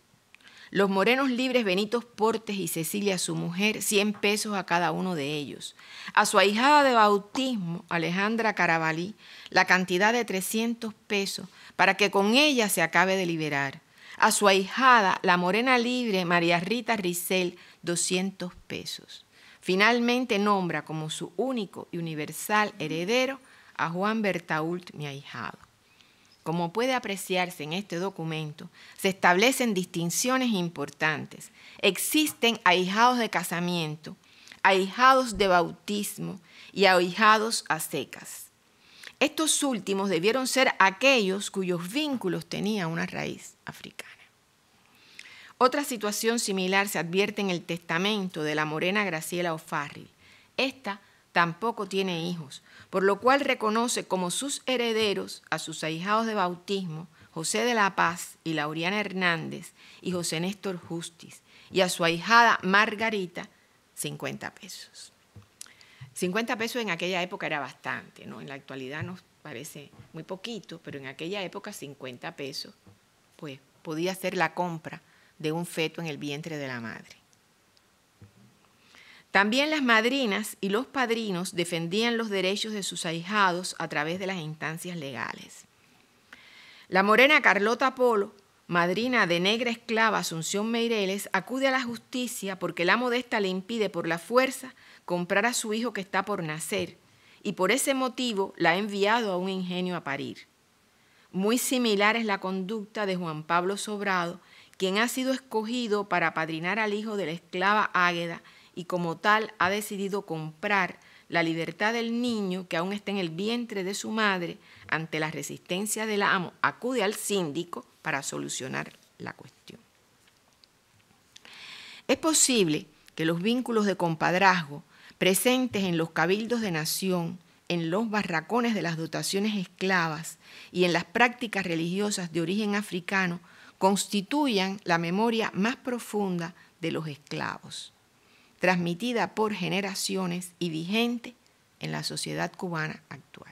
los morenos libres Benitos Portes y Cecilia, su mujer, 100 pesos a cada uno de ellos. A su ahijada de bautismo, Alejandra Carabalí, la cantidad de 300 pesos para que con ella se acabe de liberar. A su ahijada, la morena libre, María Rita Rizel, 200 pesos. Finalmente nombra como su único y universal heredero a Juan Bertault, mi ahijado. Como puede apreciarse en este documento, se establecen distinciones importantes. Existen ahijados de casamiento, ahijados de bautismo y ahijados a secas. Estos últimos debieron ser aquellos cuyos vínculos tenían una raíz africana. Otra situación similar se advierte en el testamento de la morena Graciela O'Farrill. Esta tampoco tiene hijos, por lo cual reconoce como sus herederos a sus ahijados de bautismo, José de la Paz y Lauriana Hernández y José Néstor Justiz, y a su ahijada Margarita 50 pesos. 50 pesos en aquella época era bastante, ¿no? En la actualidad nos parece muy poquito, pero en aquella época 50 pesos, pues podía ser la compra de un feto en el vientre de la madre. También las madrinas y los padrinos defendían los derechos de sus ahijados a través de las instancias legales. La morena Carlota Polo, madrina de negra esclava Asunción Meireles, acude a la justicia porque la modesta le impide por la fuerza comprar a su hijo que está por nacer y por ese motivo la ha enviado a un ingenio a parir. Muy similar es la conducta de Juan Pablo Sobrado, quien ha sido escogido para padrinar al hijo de la esclava Águeda, y como tal ha decidido comprar la libertad del niño que aún está en el vientre de su madre ante la resistencia del amo, acude al síndico para solucionar la cuestión. Es posible que los vínculos de compadrazgo presentes en los cabildos de nación, en los barracones de las dotaciones esclavas y en las prácticas religiosas de origen africano constituyan la memoria más profunda de los esclavos transmitida por generaciones y vigente en la sociedad cubana actual.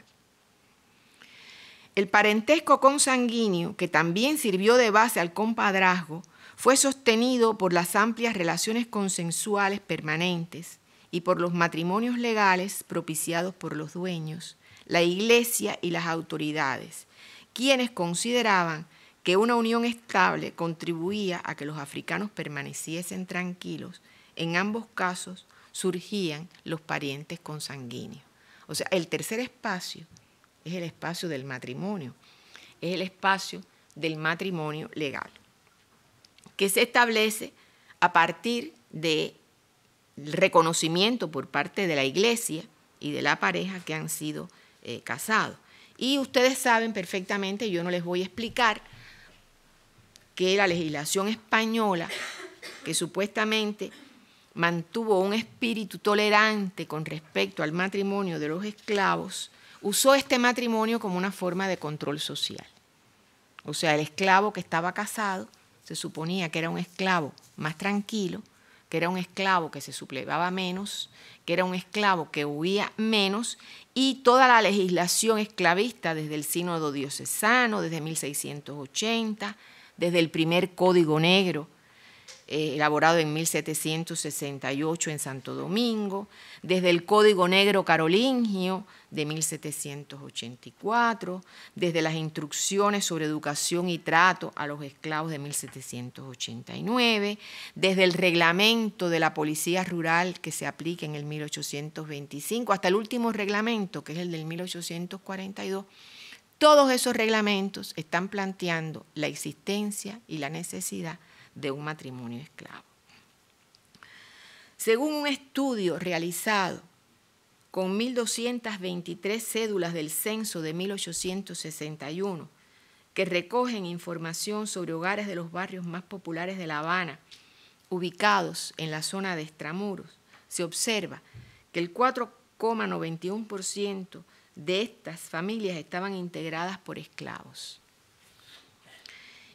El parentesco consanguíneo, que también sirvió de base al compadrazgo, fue sostenido por las amplias relaciones consensuales permanentes y por los matrimonios legales propiciados por los dueños, la iglesia y las autoridades, quienes consideraban que una unión estable contribuía a que los africanos permaneciesen tranquilos en ambos casos surgían los parientes consanguíneos. O sea, el tercer espacio es el espacio del matrimonio, es el espacio del matrimonio legal, que se establece a partir del reconocimiento por parte de la iglesia y de la pareja que han sido eh, casados. Y ustedes saben perfectamente, yo no les voy a explicar, que la legislación española, que supuestamente mantuvo un espíritu tolerante con respecto al matrimonio de los esclavos, usó este matrimonio como una forma de control social. O sea, el esclavo que estaba casado se suponía que era un esclavo más tranquilo, que era un esclavo que se suplevaba menos, que era un esclavo que huía menos, y toda la legislación esclavista desde el sínodo diocesano, desde 1680, desde el primer código negro eh, elaborado en 1768 en Santo Domingo, desde el Código Negro Carolingio de 1784, desde las instrucciones sobre educación y trato a los esclavos de 1789, desde el reglamento de la policía rural que se aplica en el 1825, hasta el último reglamento, que es el del 1842. Todos esos reglamentos están planteando la existencia y la necesidad de un matrimonio esclavo. Según un estudio realizado con 1.223 cédulas del censo de 1861, que recogen información sobre hogares de los barrios más populares de La Habana, ubicados en la zona de Estramuros, se observa que el 4,91% de estas familias estaban integradas por esclavos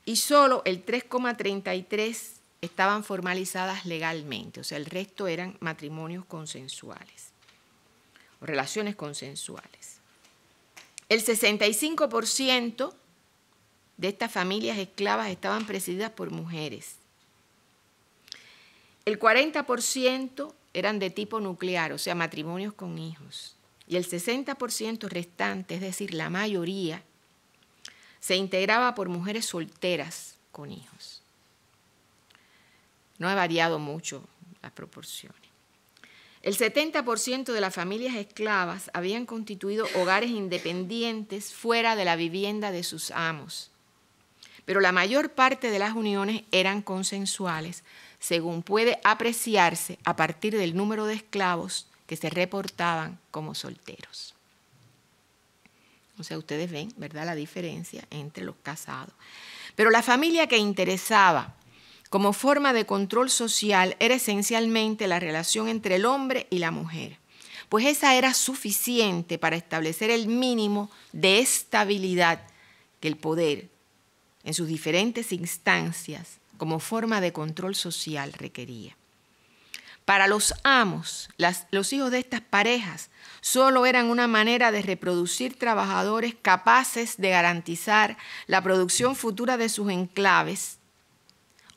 y solo el 3,33 estaban formalizadas legalmente, o sea, el resto eran matrimonios consensuales o relaciones consensuales. El 65% de estas familias esclavas estaban presididas por mujeres. El 40% eran de tipo nuclear, o sea, matrimonios con hijos. Y el 60% restante, es decir, la mayoría, se integraba por mujeres solteras con hijos. No ha variado mucho las proporciones. El 70% de las familias esclavas habían constituido hogares independientes fuera de la vivienda de sus amos, pero la mayor parte de las uniones eran consensuales, según puede apreciarse a partir del número de esclavos que se reportaban como solteros. O sea, ustedes ven, ¿verdad?, la diferencia entre los casados. Pero la familia que interesaba como forma de control social era esencialmente la relación entre el hombre y la mujer, pues esa era suficiente para establecer el mínimo de estabilidad que el poder, en sus diferentes instancias, como forma de control social requería. Para los amos, los hijos de estas parejas solo eran una manera de reproducir trabajadores capaces de garantizar la producción futura de sus enclaves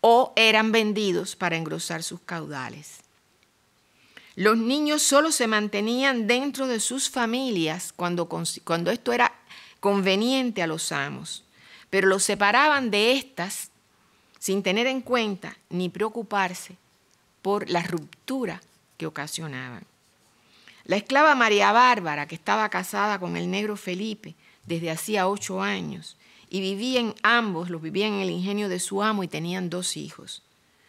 o eran vendidos para engrosar sus caudales. Los niños solo se mantenían dentro de sus familias cuando, cuando esto era conveniente a los amos, pero los separaban de estas sin tener en cuenta ni preocuparse por la ruptura que ocasionaban. La esclava María Bárbara, que estaba casada con el negro Felipe desde hacía ocho años, y vivían ambos, los vivían en el ingenio de su amo y tenían dos hijos,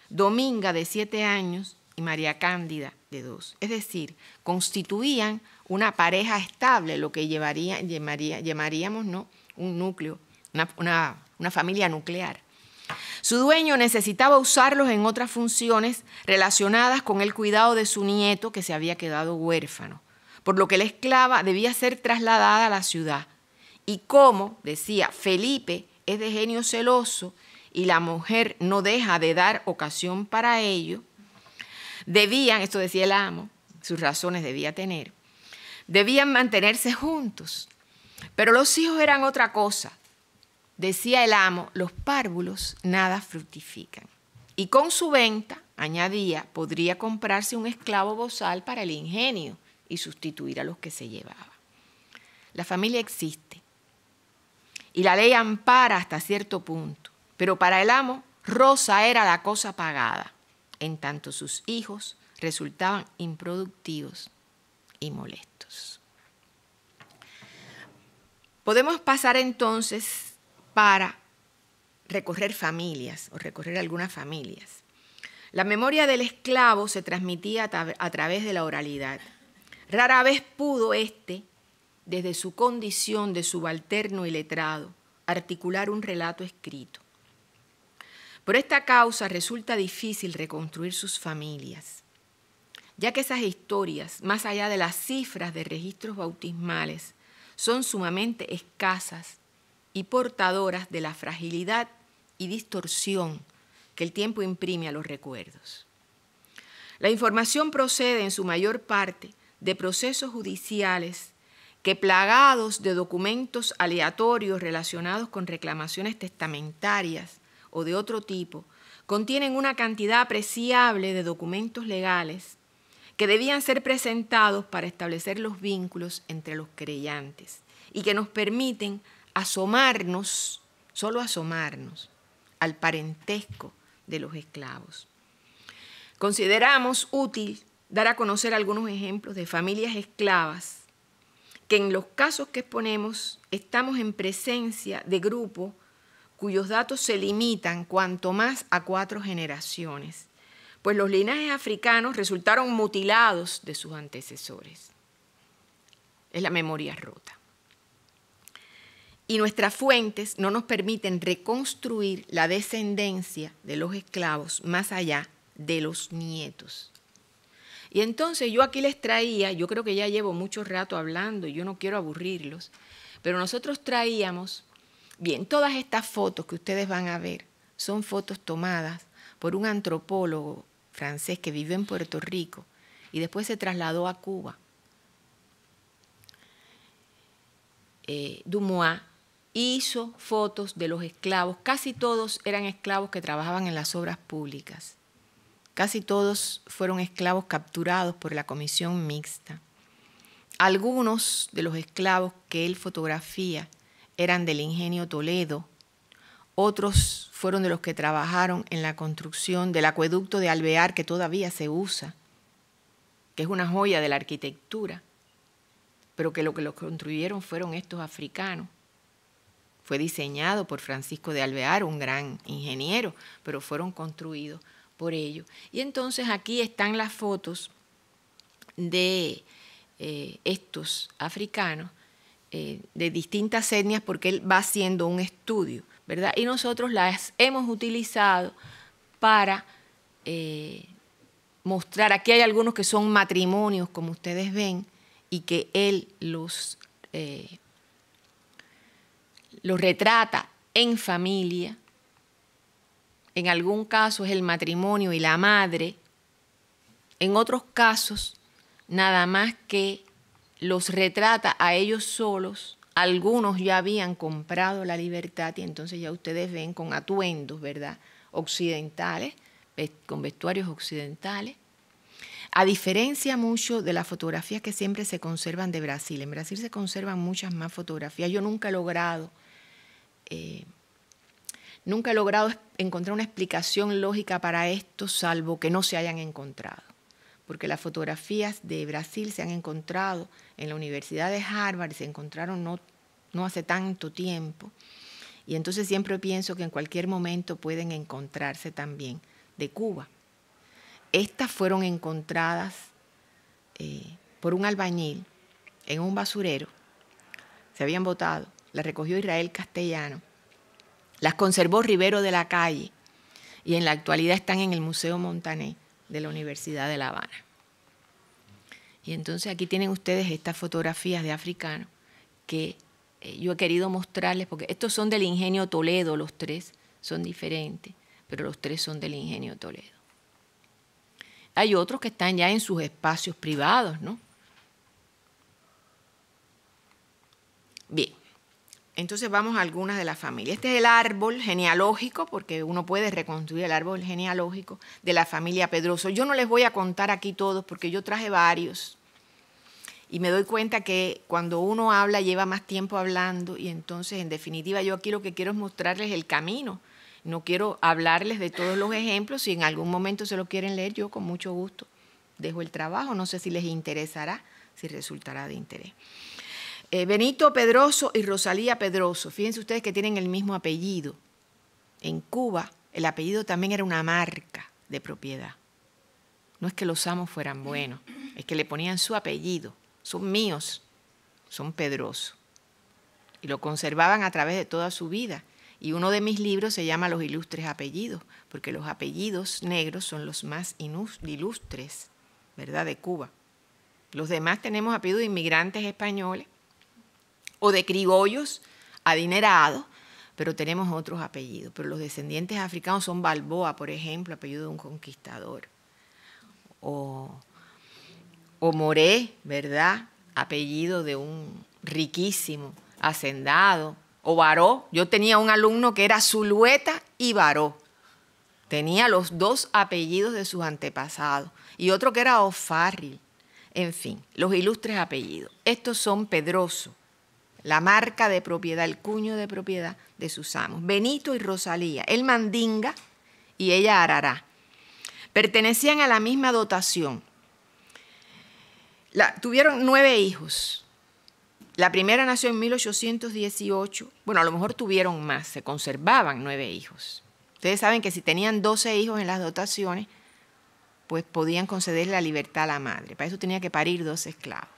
Dominga de siete años y María Cándida de dos. Es decir, constituían una pareja estable, lo que llevaría, llamaríamos ¿no? un núcleo, una familia nuclear. Su dueño necesitaba usarlos en otras funciones relacionadas con el cuidado de su nieto que se había quedado huérfano, por lo que la esclava debía ser trasladada a la ciudad. Y como, decía, Felipe es de genio celoso y la mujer no deja de dar ocasión para ello, debían, esto decía el amo, sus razones debía tener, debían mantenerse juntos. Pero los hijos eran otra cosa, Decía el amo, los párvulos nada fructifican. Y con su venta, añadía, podría comprarse un esclavo bozal para el ingenio y sustituir a los que se llevaba. La familia existe y la ley ampara hasta cierto punto, pero para el amo Rosa era la cosa pagada, en tanto sus hijos resultaban improductivos y molestos. Podemos pasar entonces para recorrer familias o recorrer algunas familias. La memoria del esclavo se transmitía a, través de la oralidad. Rara vez pudo éste, desde su condición de subalterno y letrado, articular un relato escrito. Por esta causa resulta difícil reconstruir sus familias, ya que esas historias, más allá de las cifras de registros bautismales, son sumamente escasas y portadoras de la fragilidad y distorsión que el tiempo imprime a los recuerdos. La información procede en su mayor parte de procesos judiciales que plagados de documentos aleatorios relacionados con reclamaciones testamentarias o de otro tipo, contienen una cantidad apreciable de documentos legales que debían ser presentados para establecer los vínculos entre los creyentes y que nos permiten asomarnos, solo asomarnos al parentesco de los esclavos. Consideramos útil dar a conocer algunos ejemplos de familias esclavas que en los casos que exponemos estamos en presencia de grupos cuyos datos se limitan cuanto más a cuatro generaciones, pues los linajes africanos resultaron mutilados de sus antecesores. Es la memoria rota y nuestras fuentes no nos permiten reconstruir la descendencia de los esclavos más allá de los nietos. Y entonces yo aquí les traía, yo creo que ya llevo mucho rato hablando y yo no quiero aburrirlos, pero nosotros traíamos, bien, todas estas fotos que ustedes van a ver son fotos tomadas por un antropólogo francés que vivió en Puerto Rico y después se trasladó a Cuba. Eh, Dumois hizo fotos de los esclavos. Casi todos eran esclavos que trabajaban en las obras públicas. Casi todos fueron esclavos capturados por la comisión mixta. Algunos de los esclavos que él fotografía eran del ingenio Toledo, otros fueron de los que trabajaron en la construcción del acueducto de Alvear que todavía se usa, que es una joya de la arquitectura, pero que lo que lo construyeron fueron estos africanos. Fue diseñado por Francisco de Alvear, un gran ingeniero, pero fueron construidos por ellos. Y entonces aquí están las fotos de eh, estos africanos eh, de distintas etnias porque él va haciendo un estudio, ¿verdad? Y nosotros las hemos utilizado para eh, mostrar, aquí hay algunos que son matrimonios, como ustedes ven, y que él los los retrata en familia, en algún caso es el matrimonio y la madre, en otros casos nada más que los retrata a ellos solos, algunos ya habían comprado la libertad y entonces ya ustedes ven con atuendos, ¿verdad? Occidentales, con vestuarios occidentales. A diferencia mucho de las fotografías que siempre se conservan de Brasil, en Brasil se conservan muchas más fotografías. Yo nunca he logrado eh, nunca he logrado encontrar una explicación lógica para esto, salvo que no se hayan encontrado, porque las fotografías de Brasil se han encontrado en la Universidad de Harvard, se encontraron no, no hace tanto tiempo, y entonces siempre pienso que en cualquier momento pueden encontrarse también de Cuba. Estas fueron encontradas eh, por un albañil en un basurero, se habían botado, la recogió Israel Castellano. Las conservó Rivero de la Calle y en la actualidad están en el Museo Montané de la Universidad de La Habana. Y entonces aquí tienen ustedes estas fotografías de africanos que eh, yo he querido mostrarles, porque estos son del ingenio Toledo, los tres son diferentes, pero los tres son del ingenio Toledo. Hay otros que están ya en sus espacios privados, ¿no? Bien, entonces vamos a algunas de la familia. Este es el árbol genealógico, porque uno puede reconstruir el árbol genealógico de la familia Pedroso. Yo no les voy a contar aquí todos, porque yo traje varios. Y me doy cuenta que cuando uno habla lleva más tiempo hablando y entonces en definitiva yo aquí lo que quiero es mostrarles el camino. No quiero hablarles de todos los ejemplos. Si en algún momento se lo quieren leer, yo con mucho gusto dejo el trabajo. No sé si les interesará, si resultará de interés. Eh, Benito Pedroso y Rosalía Pedroso, fíjense ustedes que tienen el mismo apellido. En Cuba el apellido también era una marca de propiedad. No es que los amos fueran buenos, es que le ponían su apellido. Son míos, son Pedroso. Y lo conservaban a través de toda su vida. Y uno de mis libros se llama Los ilustres apellidos, porque los apellidos negros son los más ilustres, ¿verdad?, de Cuba. Los demás tenemos apellidos de inmigrantes españoles o de criollos adinerados, pero tenemos otros apellidos. Pero los descendientes africanos son Balboa, por ejemplo, apellido de un conquistador. O, Moré, ¿verdad? Apellido de un riquísimo hacendado. O Baró. Yo tenía un alumno que era Zulueta y Baró. Tenía los dos apellidos de sus antepasados. Y otro que era Ofarri. En fin, los ilustres apellidos. Estos son Pedroso, la marca de propiedad, el cuño de propiedad de sus amos, Benito y Rosalía, el mandinga y ella arará. Pertenecían a la misma dotación. La, tuvieron nueve hijos. La primera nació en 1818. Bueno, a lo mejor tuvieron más, se conservaban nueve hijos. Ustedes saben que si tenían doce hijos en las dotaciones, pues podían conceder la libertad a la madre. Para eso tenía que parir dos esclavos.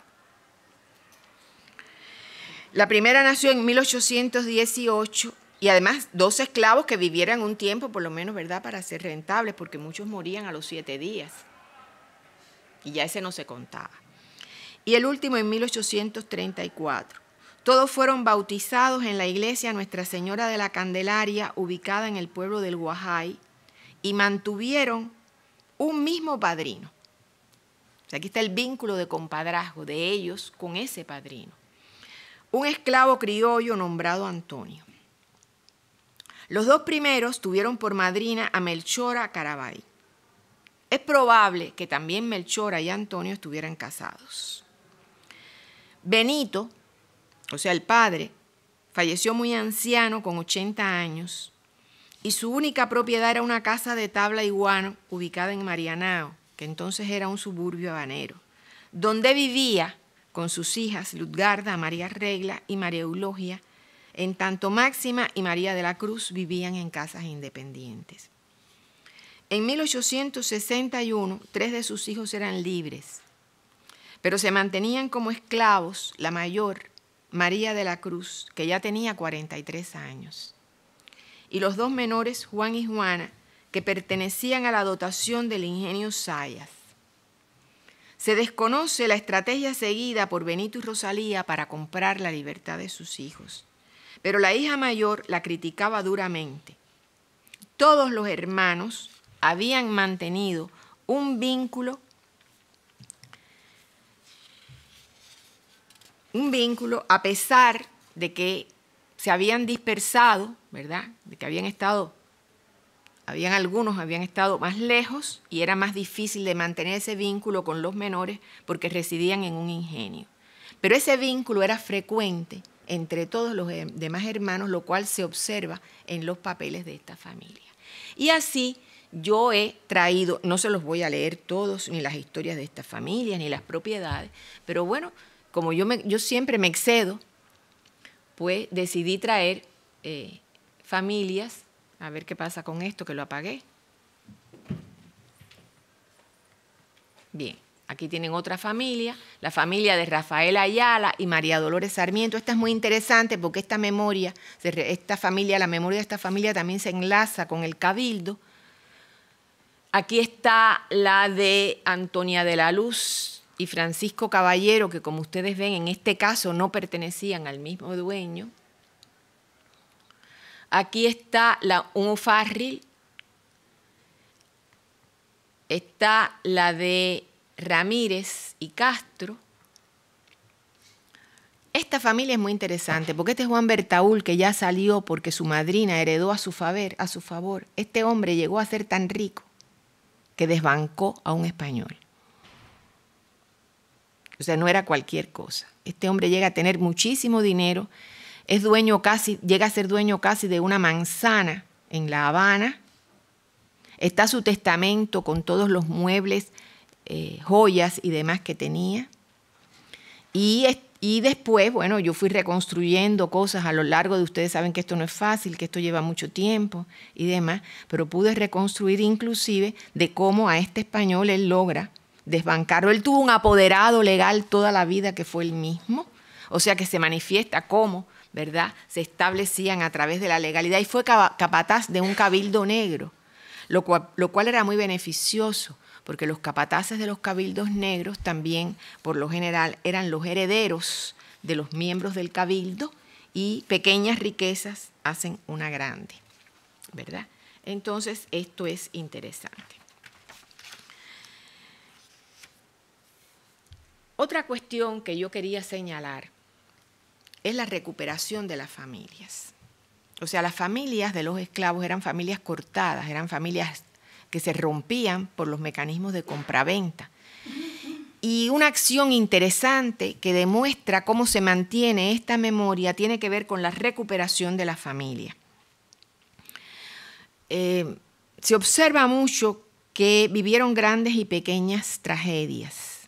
La primera nació en 1818 y además dos esclavos que vivieran un tiempo, por lo menos, ¿verdad?, para ser rentables, porque muchos morían a los siete días. Y ya ese no se contaba. Y el último en 1834. Todos fueron bautizados en la iglesia Nuestra Señora de la Candelaria, ubicada en el pueblo del Guajay, y mantuvieron un mismo padrino. O sea, aquí está el vínculo de compadrazgo de ellos con ese padrino un esclavo criollo nombrado Antonio. Los dos primeros tuvieron por madrina a Melchora Carabay. Es probable que también Melchora y Antonio estuvieran casados. Benito, o sea, el padre, falleció muy anciano con 80 años y su única propiedad era una casa de tabla y guano ubicada en Marianao, que entonces era un suburbio habanero, donde vivía con sus hijas Ludgarda, María Regla y María Eulogia, en tanto Máxima y María de la Cruz vivían en casas independientes. En 1861, tres de sus hijos eran libres, pero se mantenían como esclavos la mayor, María de la Cruz, que ya tenía 43 años, y los dos menores, Juan y Juana, que pertenecían a la dotación del ingenio Sayas. Se desconoce la estrategia seguida por Benito y Rosalía para comprar la libertad de sus hijos. Pero la hija mayor la criticaba duramente. Todos los hermanos habían mantenido un vínculo un vínculo a pesar de que se habían dispersado, ¿verdad? De que habían estado habían algunos, habían estado más lejos y era más difícil de mantener ese vínculo con los menores porque residían en un ingenio. Pero ese vínculo era frecuente entre todos los em, demás hermanos, lo cual se observa en los papeles de esta familia. Y así yo he traído, no se los voy a leer todos, ni las historias de esta familia, ni las propiedades, pero bueno, como yo, yo siempre me excedo, pues decidí traer eh, familias a ver qué pasa con esto que lo apagué. Bien, aquí tienen otra familia, la familia de Rafael Ayala y María Dolores Sarmiento. Esta es muy interesante porque esta memoria, esta familia, la memoria de esta familia también se enlaza con el cabildo. Aquí está la de Antonia de la Luz y Francisco Caballero, que como ustedes ven, en este caso no pertenecían al mismo dueño, Aquí está la, un Está la de Ramírez y Castro. Esta familia es muy interesante porque este es Juan Bertaúl que ya salió porque su madrina heredó a su favor, a su favor. Este hombre llegó a ser tan rico que desbancó a un español. O sea, no era cualquier cosa. Este hombre llega a tener muchísimo dinero es dueño casi, llega a ser dueño casi de una manzana en La Habana. Está su testamento con todos los muebles, eh, joyas y demás que tenía. Y, y después, bueno, yo fui reconstruyendo cosas a lo largo de ustedes saben que esto no es fácil, que esto lleva mucho tiempo y demás, pero pude reconstruir inclusive de cómo a este español él logra desbancarlo. Él tuvo un apoderado legal toda la vida que fue el mismo, o sea que se manifiesta cómo... ¿verdad? Se establecían a través de la legalidad y fue capataz de un cabildo negro, lo cual, era muy beneficioso, porque los capataces de los cabildos negros también, por lo general, eran los herederos de los miembros del cabildo y pequeñas riquezas hacen una grande, ¿verdad? Entonces, esto es interesante. Otra cuestión que yo quería señalar es la recuperación de las familias. O sea, las familias de los esclavos eran familias cortadas, eran familias que se rompían por los mecanismos de compraventa. Y una acción interesante que demuestra cómo se mantiene esta memoria tiene que ver con la recuperación de la familia. Eh, se observa mucho que vivieron grandes y pequeñas tragedias.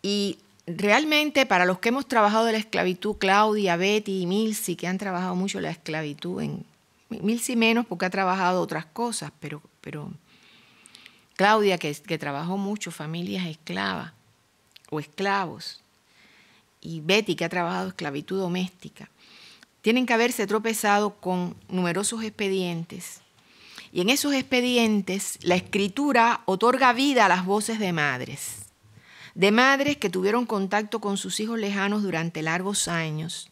Y realmente para los que hemos trabajado de la esclavitud, Claudia, Betty y Milsi, que han trabajado mucho la esclavitud, en Milsi menos porque ha trabajado otras cosas, pero, pero Claudia que, que trabajó mucho familias esclavas o esclavos, y Betty que ha trabajado esclavitud doméstica, tienen que haberse tropezado con numerosos expedientes. Y en esos expedientes la escritura otorga vida a las voces de madres de madres que tuvieron contacto con sus hijos lejanos durante largos años,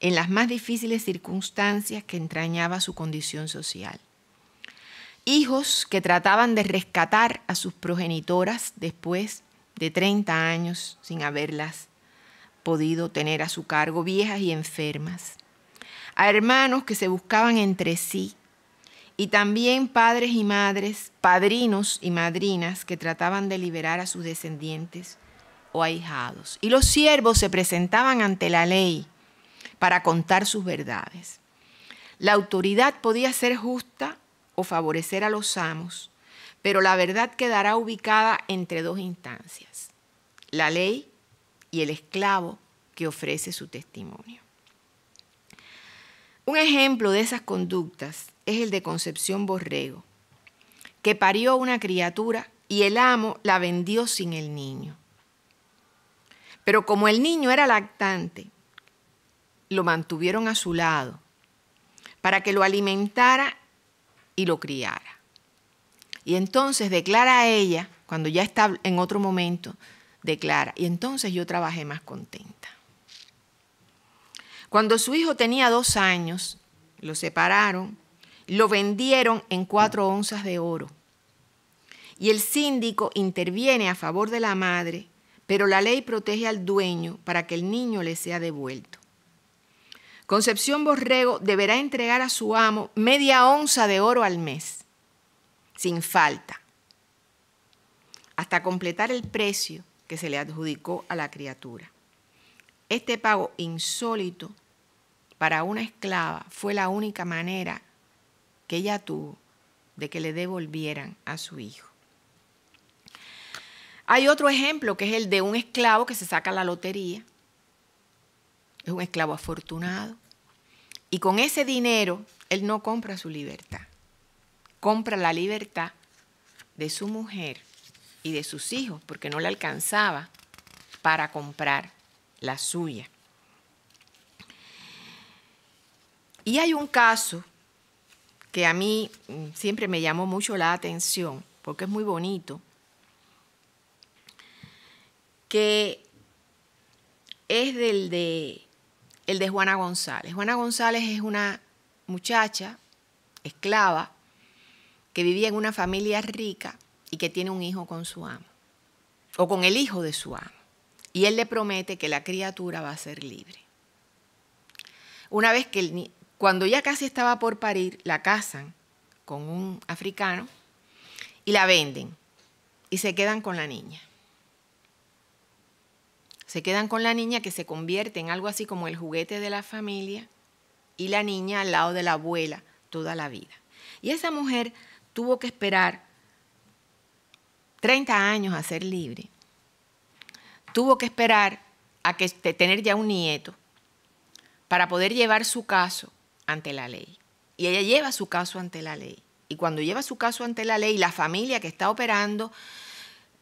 en las más difíciles circunstancias que entrañaba su condición social. Hijos que trataban de rescatar a sus progenitoras después de 30 años sin haberlas podido tener a su cargo, viejas y enfermas. A hermanos que se buscaban entre sí y también padres y madres, padrinos y madrinas que trataban de liberar a sus descendientes o ahijados. Y los siervos se presentaban ante la ley para contar sus verdades. La autoridad podía ser justa o favorecer a los amos, pero la verdad quedará ubicada entre dos instancias, la ley y el esclavo que ofrece su testimonio. Un ejemplo de esas conductas es el de Concepción Borrego, que parió una criatura y el amo la vendió sin el niño. Pero como el niño era lactante, lo mantuvieron a su lado para que lo alimentara y lo criara. Y entonces declara a ella, cuando ya está en otro momento, declara, y entonces yo trabajé más contento. Cuando su hijo tenía dos años, lo separaron, lo vendieron en cuatro onzas de oro. Y el síndico interviene a favor de la madre, pero la ley protege al dueño para que el niño le sea devuelto. Concepción Borrego deberá entregar a su amo media onza de oro al mes, sin falta, hasta completar el precio que se le adjudicó a la criatura. Este pago insólito para una esclava fue la única manera que ella tuvo de que le devolvieran a su hijo. Hay otro ejemplo que es el de un esclavo que se saca la lotería. Es un esclavo afortunado. Y con ese dinero él no compra su libertad. Compra la libertad de su mujer y de sus hijos porque no le alcanzaba para comprar la suya. Y hay un caso que a mí mm, siempre me llamó mucho la atención, porque es muy bonito, que es del de, el de Juana González. Juana González es una muchacha esclava que vivía en una familia rica y que tiene un hijo con su amo, o con el hijo de su amo y él le promete que la criatura va a ser libre. Una vez que cuando ya casi estaba por parir, la casan con un africano y la venden y se quedan con la niña. Se quedan con la niña que se convierte en algo así como el juguete de la familia y la niña al lado de la abuela toda la vida. Y esa mujer tuvo que esperar 30 años a ser libre tuvo que esperar a que tener ya un nieto para poder llevar su caso ante la ley. Y ella lleva su caso ante la ley. Y cuando lleva su caso ante la ley, la familia que está operando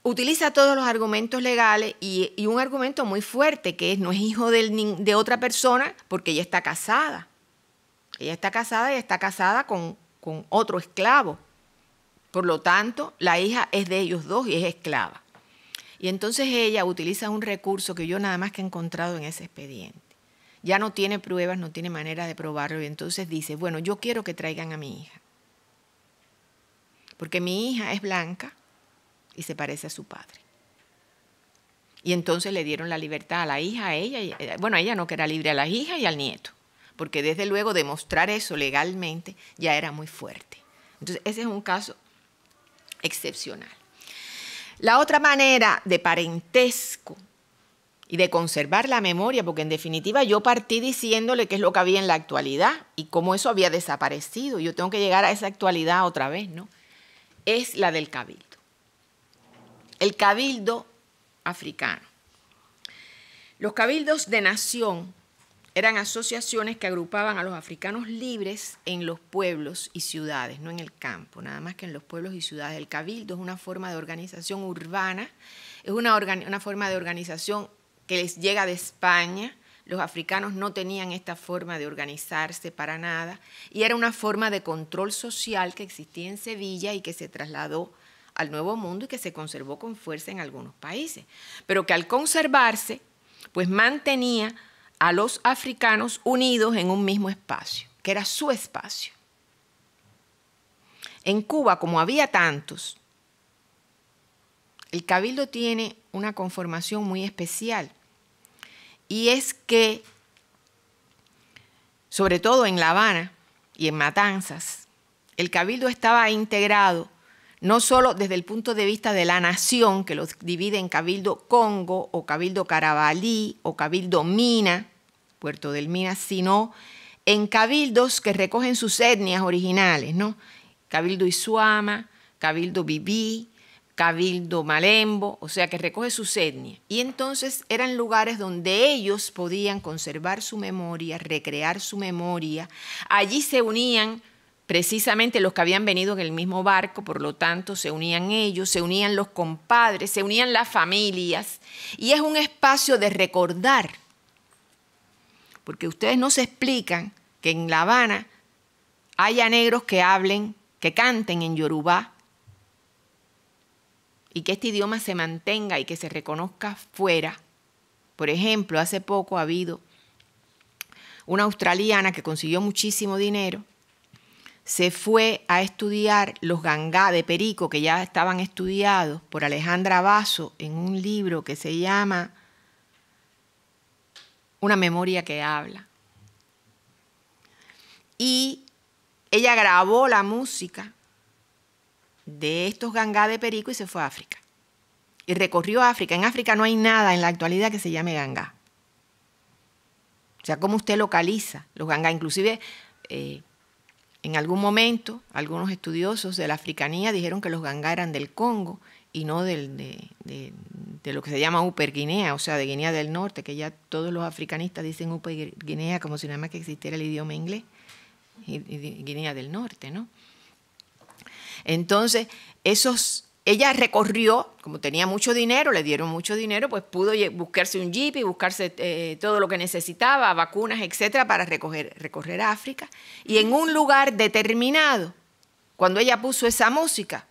utiliza todos los argumentos legales y, un argumento muy fuerte que es no es hijo de otra persona porque ella está casada. Ella está casada y está casada con otro esclavo. Por lo tanto, la hija es de ellos dos y es esclava. Y entonces ella utiliza un recurso que yo nada más que he encontrado en ese expediente. Ya no tiene pruebas, no tiene manera de probarlo y entonces dice, bueno, yo quiero que traigan a mi hija. Porque mi hija es blanca y se parece a su padre. Y entonces le dieron la libertad a la hija, a ella, eh, bueno, a ella no que era libre, a la hija y al nieto. Porque desde luego demostrar eso legalmente ya era muy fuerte. Entonces ese es un caso excepcional. La otra manera de parentesco y de conservar la memoria, porque en definitiva yo partí diciéndole qué es lo que había en la actualidad y cómo eso había desaparecido. Yo tengo que llegar a esa actualidad otra vez, ¿no? Es la del cabildo. El cabildo africano. Los cabildos de nación eran asociaciones que agrupaban a los africanos libres en los pueblos y ciudades, no en el campo, nada más que en los pueblos y ciudades. El cabildo es una forma de organización urbana, es una, una forma de organización que les llega de España. Los africanos no tenían esta forma de organizarse para nada y era una forma de control social que existía en Sevilla y que se trasladó al Nuevo Mundo y que se conservó con fuerza en algunos países, pero que al conservarse, pues mantenía a los africanos unidos en un mismo espacio, que era su espacio. En Cuba, como había tantos, el cabildo tiene una conformación muy especial y es que, sobre todo en La Habana y en Matanzas, el cabildo estaba integrado no solo desde el punto de vista de la nación, que los divide en Cabildo Congo o Cabildo Carabalí o Cabildo Mina, Puerto del mina, sino en cabildos que recogen sus etnias originales, ¿no? Cabildo Isuama, Cabildo Bibí, Cabildo Malembo, o sea, que recoge sus etnias. Y entonces eran lugares donde ellos podían conservar su memoria, recrear su memoria. Allí se unían precisamente los que habían venido en el mismo barco, por lo tanto se unían ellos, se unían los compadres, se unían las familias, y es un espacio de recordar, porque ustedes no se explican que en La Habana haya negros que hablen, que canten en Yorubá, y que este idioma se mantenga y que se reconozca fuera. Por ejemplo, hace poco ha habido una australiana que consiguió muchísimo dinero se fue a estudiar los gangá de Perico, que ya estaban estudiados por Alejandra Basso en un libro que se llama Una memoria que habla. Y ella grabó la música de estos gangá de Perico y se fue a África. Y recorrió África. En África no hay nada en la actualidad que se llame gangá. O sea, ¿cómo usted localiza los gangá? Inclusive... Eh, en algún momento, algunos estudiosos de la africanía dijeron que los ganga eran del Congo y no de, lo que se llama Upper Guinea, o sea, de Guinea del Norte, que ya todos los africanistas dicen Upper Guinea como si nada más que existiera el idioma inglés, Guinea del Norte, ¿no? Entonces, esos ella recorrió, como tenía mucho dinero, le dieron mucho dinero, pues pudo buscarse un jeep y buscarse eh, todo lo que necesitaba, vacunas, etcétera, para recorrer África. Y en un lugar determinado, cuando ella puso esa música,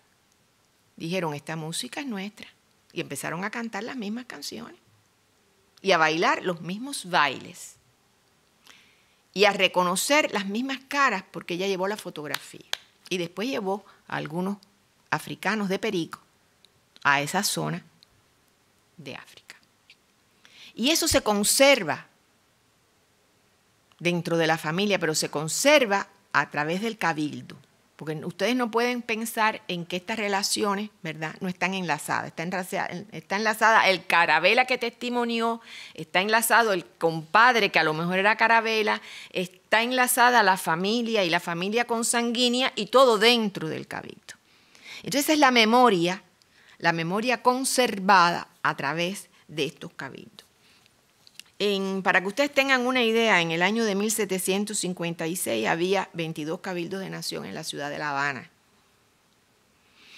dijeron, esta música es nuestra. Y empezaron a cantar las mismas canciones y a bailar los mismos bailes y a reconocer las mismas caras porque ella llevó la fotografía y después llevó a algunos africanos de Perico a esa zona de África. Y eso se conserva dentro de la familia, pero se conserva a través del cabildo. Porque ustedes no pueden pensar en que estas relaciones, ¿verdad?, no están enlazadas. Está enlazada, está enlazada el carabela que testimonió, está enlazado el compadre que a lo mejor era carabela, está enlazada la familia y la familia consanguínea y todo dentro del cabildo. Entonces es la memoria, la memoria conservada a través de estos cabildos. para que ustedes tengan una idea, en el año de 1756 había 22 cabildos de nación en la ciudad de La Habana.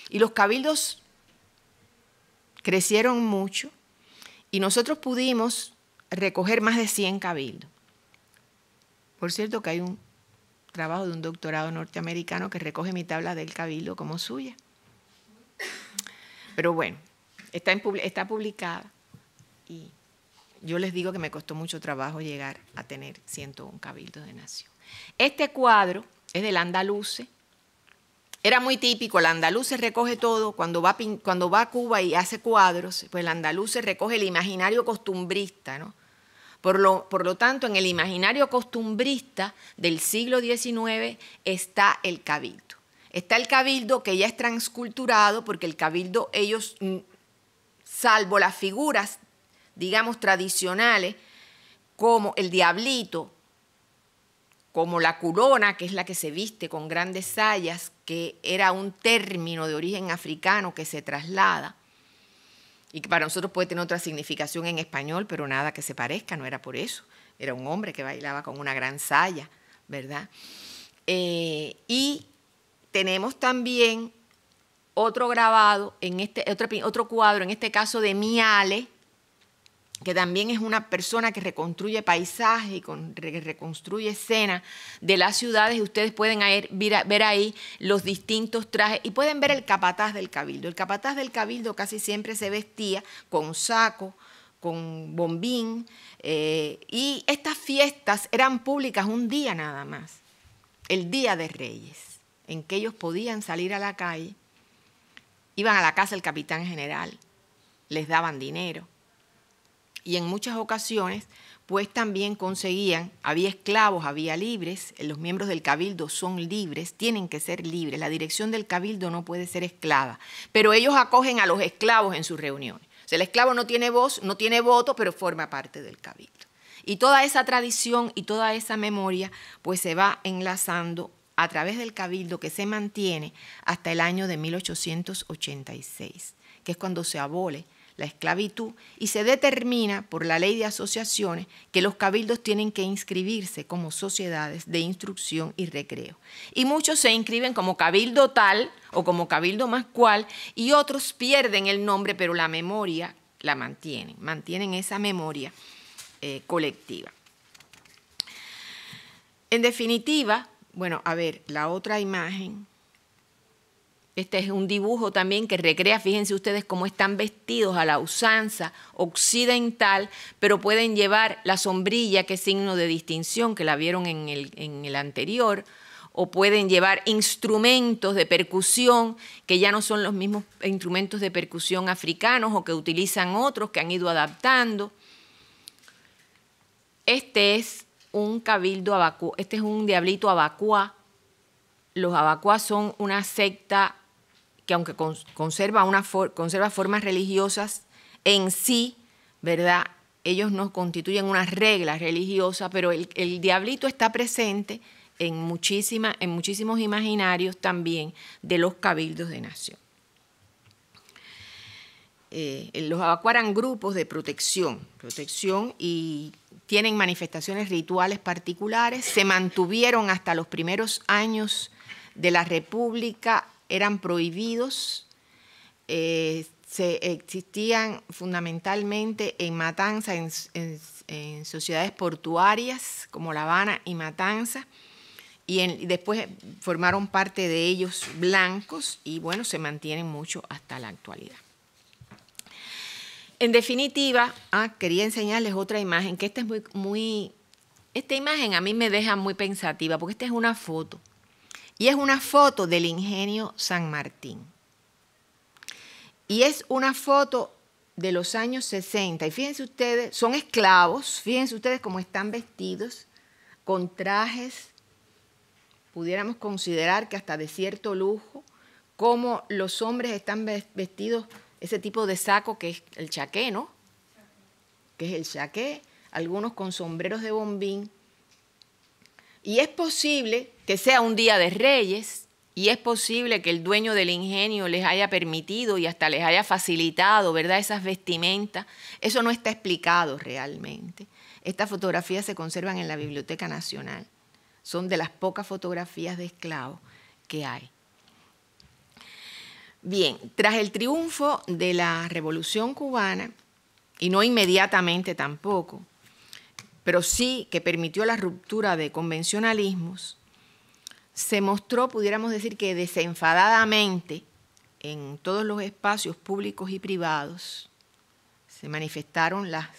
Y los cabildos crecieron mucho y nosotros pudimos recoger más de 100 cabildos. Por cierto que hay un trabajo de un doctorado norteamericano que recoge mi tabla del cabildo como suya. Pero bueno, está, publicada y yo les digo que me costó mucho trabajo llegar a tener 101 cabildo de nación. Este cuadro es del andaluce. Era muy típico, el andaluce recoge todo, cuando va, cuando va a Cuba y hace cuadros, pues el andaluce recoge el imaginario costumbrista, ¿no? Por lo, por lo, tanto, en el imaginario costumbrista del siglo XIX está el cabildo. Está el cabildo que ya es transculturado porque el cabildo ellos, mm, salvo las figuras, digamos, tradicionales, como el diablito, como la corona, que es la que se viste con grandes sayas, que era un término de origen africano que se traslada y que para nosotros puede tener otra significación en español, pero nada que se parezca, no era por eso. Era un hombre que bailaba con una gran saya, ¿verdad? Eh, y tenemos también otro grabado, este, otro, cuadro, en este caso de Miale, que también es una persona que reconstruye paisaje, y reconstruye escenas de las ciudades. Ustedes pueden er, ver, ahí los distintos trajes y pueden ver el capataz del cabildo. El capataz del cabildo casi siempre se vestía con saco, con bombín, eh, y estas fiestas eran públicas un día nada más, el Día de Reyes en que ellos podían salir a la calle, iban a la casa del capitán general, les daban dinero. Y en muchas ocasiones, pues también conseguían, había esclavos, había libres, los miembros del cabildo son libres, tienen que ser libres, la dirección del cabildo no puede ser esclava, pero ellos acogen a los esclavos en sus reuniones. el esclavo no tiene voz, no tiene voto, pero forma parte del cabildo. Y toda esa tradición y toda esa memoria, pues se va enlazando a través del cabildo que se mantiene hasta el año de 1886, que es cuando se abole la esclavitud y se determina por la ley de asociaciones que los cabildos tienen que inscribirse como sociedades de instrucción y recreo. Y muchos se inscriben como cabildo tal o como cabildo más cual y otros pierden el nombre pero la memoria la mantienen, mantienen esa memoria eh, colectiva. En definitiva, bueno, a ver, la otra imagen. Este es un dibujo también que recrea, fíjense ustedes cómo están vestidos a la usanza occidental, pero pueden llevar la sombrilla, que es signo de distinción, que la vieron en el, anterior, o pueden llevar instrumentos de percusión, que ya no son los mismos instrumentos de percusión africanos o que utilizan otros que han ido adaptando. Este es un cabildo abacuá, este es un diablito abacua, Los abacuá son una secta que aunque conserva, formas religiosas en sí, ¿verdad? Ellos no constituyen una regla religiosa, pero el, diablito está presente en, en muchísimos imaginarios también de los cabildos de nación. Eh, los los eran grupos de protección, protección y tienen manifestaciones rituales particulares, se mantuvieron hasta los primeros años de la República, eran prohibidos, eh, se existían fundamentalmente en Matanza, en, sociedades portuarias como La Habana y Matanza, y después formaron parte de ellos blancos y bueno, se mantienen mucho hasta la actualidad. En definitiva, ah, quería enseñarles otra imagen, que esta es muy, muy, esta imagen a mí me deja muy pensativa, porque esta es una foto. Y es una foto del ingenio San Martín. Y es una foto de los años 60. Y fíjense ustedes, son esclavos, fíjense ustedes cómo están vestidos, con trajes, pudiéramos considerar que hasta de cierto lujo, cómo los hombres están vestidos ese tipo de saco que es el chaqué, ¿no? Que es el chaqué, algunos con sombreros de bombín. Y es posible que sea un día de reyes, y es posible que el dueño del ingenio les haya permitido y hasta les haya facilitado, ¿verdad? Esas vestimentas. Eso no está explicado realmente. Estas fotografías se conservan en la Biblioteca Nacional. Son de las pocas fotografías de esclavos que hay. Bien, tras el triunfo de la Revolución cubana, y no inmediatamente tampoco, pero sí que permitió la ruptura de convencionalismos, se mostró, pudiéramos decir que desenfadadamente, en todos los espacios públicos y privados, se manifestaron las,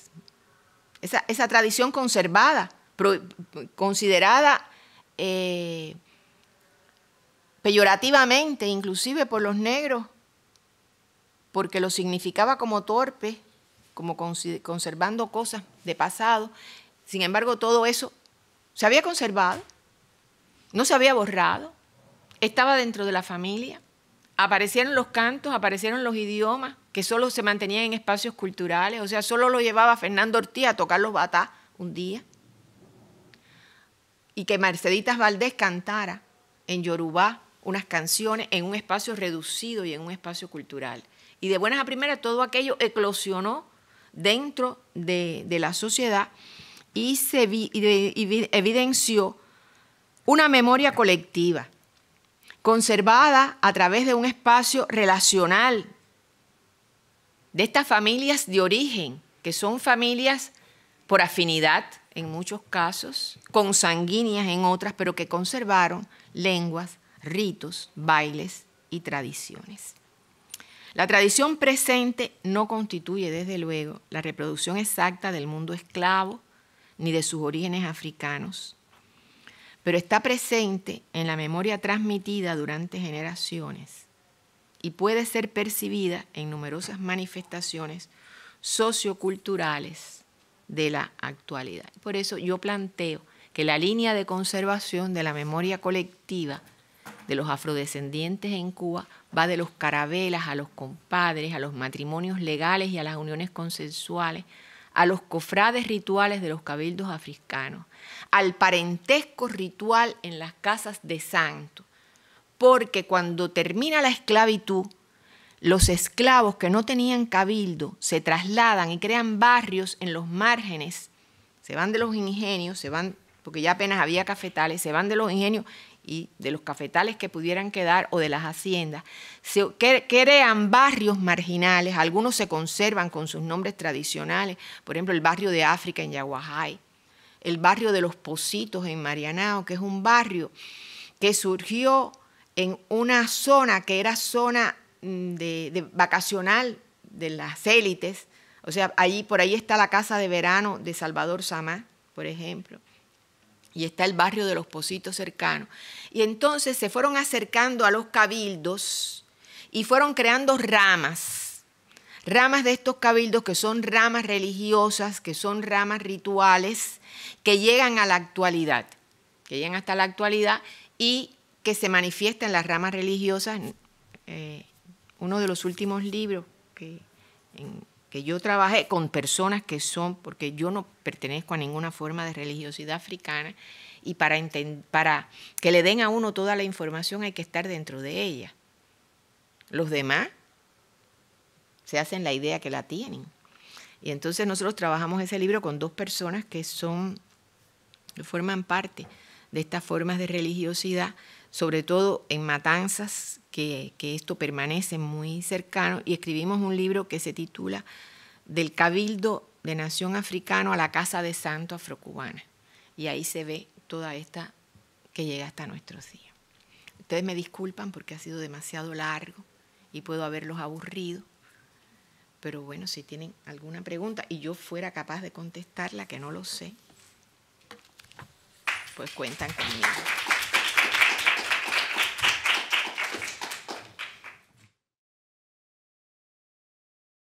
esa, tradición conservada, considerada eh, peyorativamente, inclusive por los negros, porque lo significaba como torpe, como conservando cosas de pasado. Sin embargo, todo eso se había conservado, no se había borrado, estaba dentro de la familia, aparecieron los cantos, aparecieron los idiomas, que solo se mantenían en espacios culturales, o sea, solo lo llevaba Fernando Ortiz a tocar los batás un día, y que Merceditas Valdés cantara en Yorubá, unas canciones en un espacio reducido y en un espacio cultural. Y de buenas a primeras todo aquello eclosionó dentro de, la sociedad y se evidenció una memoria colectiva, conservada a través de un espacio relacional, de estas familias de origen, que son familias por afinidad en muchos casos, consanguíneas en otras, pero que conservaron lenguas, ritos, bailes y tradiciones. La tradición presente no constituye, desde luego, la reproducción exacta del mundo esclavo ni de sus orígenes africanos, pero está presente en la memoria transmitida durante generaciones y puede ser percibida en numerosas manifestaciones socioculturales de la actualidad. Por eso yo planteo que la línea de conservación de la memoria colectiva de los afrodescendientes en Cuba va de los carabelas a los compadres, a los matrimonios legales y a las uniones consensuales, a los cofrades rituales de los cabildos africanos, al parentesco ritual en las casas de santo, porque cuando termina la esclavitud, los esclavos que no tenían cabildo se trasladan y crean barrios en los márgenes, se van de los ingenios, se van, porque ya apenas había cafetales, se van de los ingenios y de los cafetales que pudieran quedar o de las haciendas, se crean barrios marginales, algunos se conservan con sus nombres tradicionales, por ejemplo el barrio de África en Yaguajay, el barrio de los Positos en Marianao, que es un barrio que surgió en una zona que era zona mm, de, vacacional de las élites, o sea, allí por ahí está la casa de verano de Salvador Samá, por ejemplo y está el barrio de los Positos cercano. Y entonces se fueron acercando a los cabildos y fueron creando ramas, ramas de estos cabildos que son ramas religiosas, que son ramas rituales, que llegan a la actualidad, que llegan hasta la actualidad y que se manifiestan las ramas religiosas. Eh, uno de los últimos libros que que yo trabajé con personas que son, porque yo no pertenezco a ninguna forma de religiosidad africana, y para, para que le den a uno toda la información hay que estar dentro de ella. Los demás se hacen la idea que la tienen. Y entonces nosotros trabajamos ese libro con dos personas que son, que forman parte de estas formas de religiosidad sobre todo en Matanzas, que, esto permanece muy cercano, y escribimos un libro que se titula Del Cabildo de Nación Africano a la Casa de Santo Afrocubana. Y ahí se ve toda esta que llega hasta nuestros días. Ustedes me disculpan porque ha sido demasiado largo y puedo haberlos aburrido, pero bueno, si tienen alguna pregunta y yo fuera capaz de contestarla, que no lo sé, pues cuentan conmigo.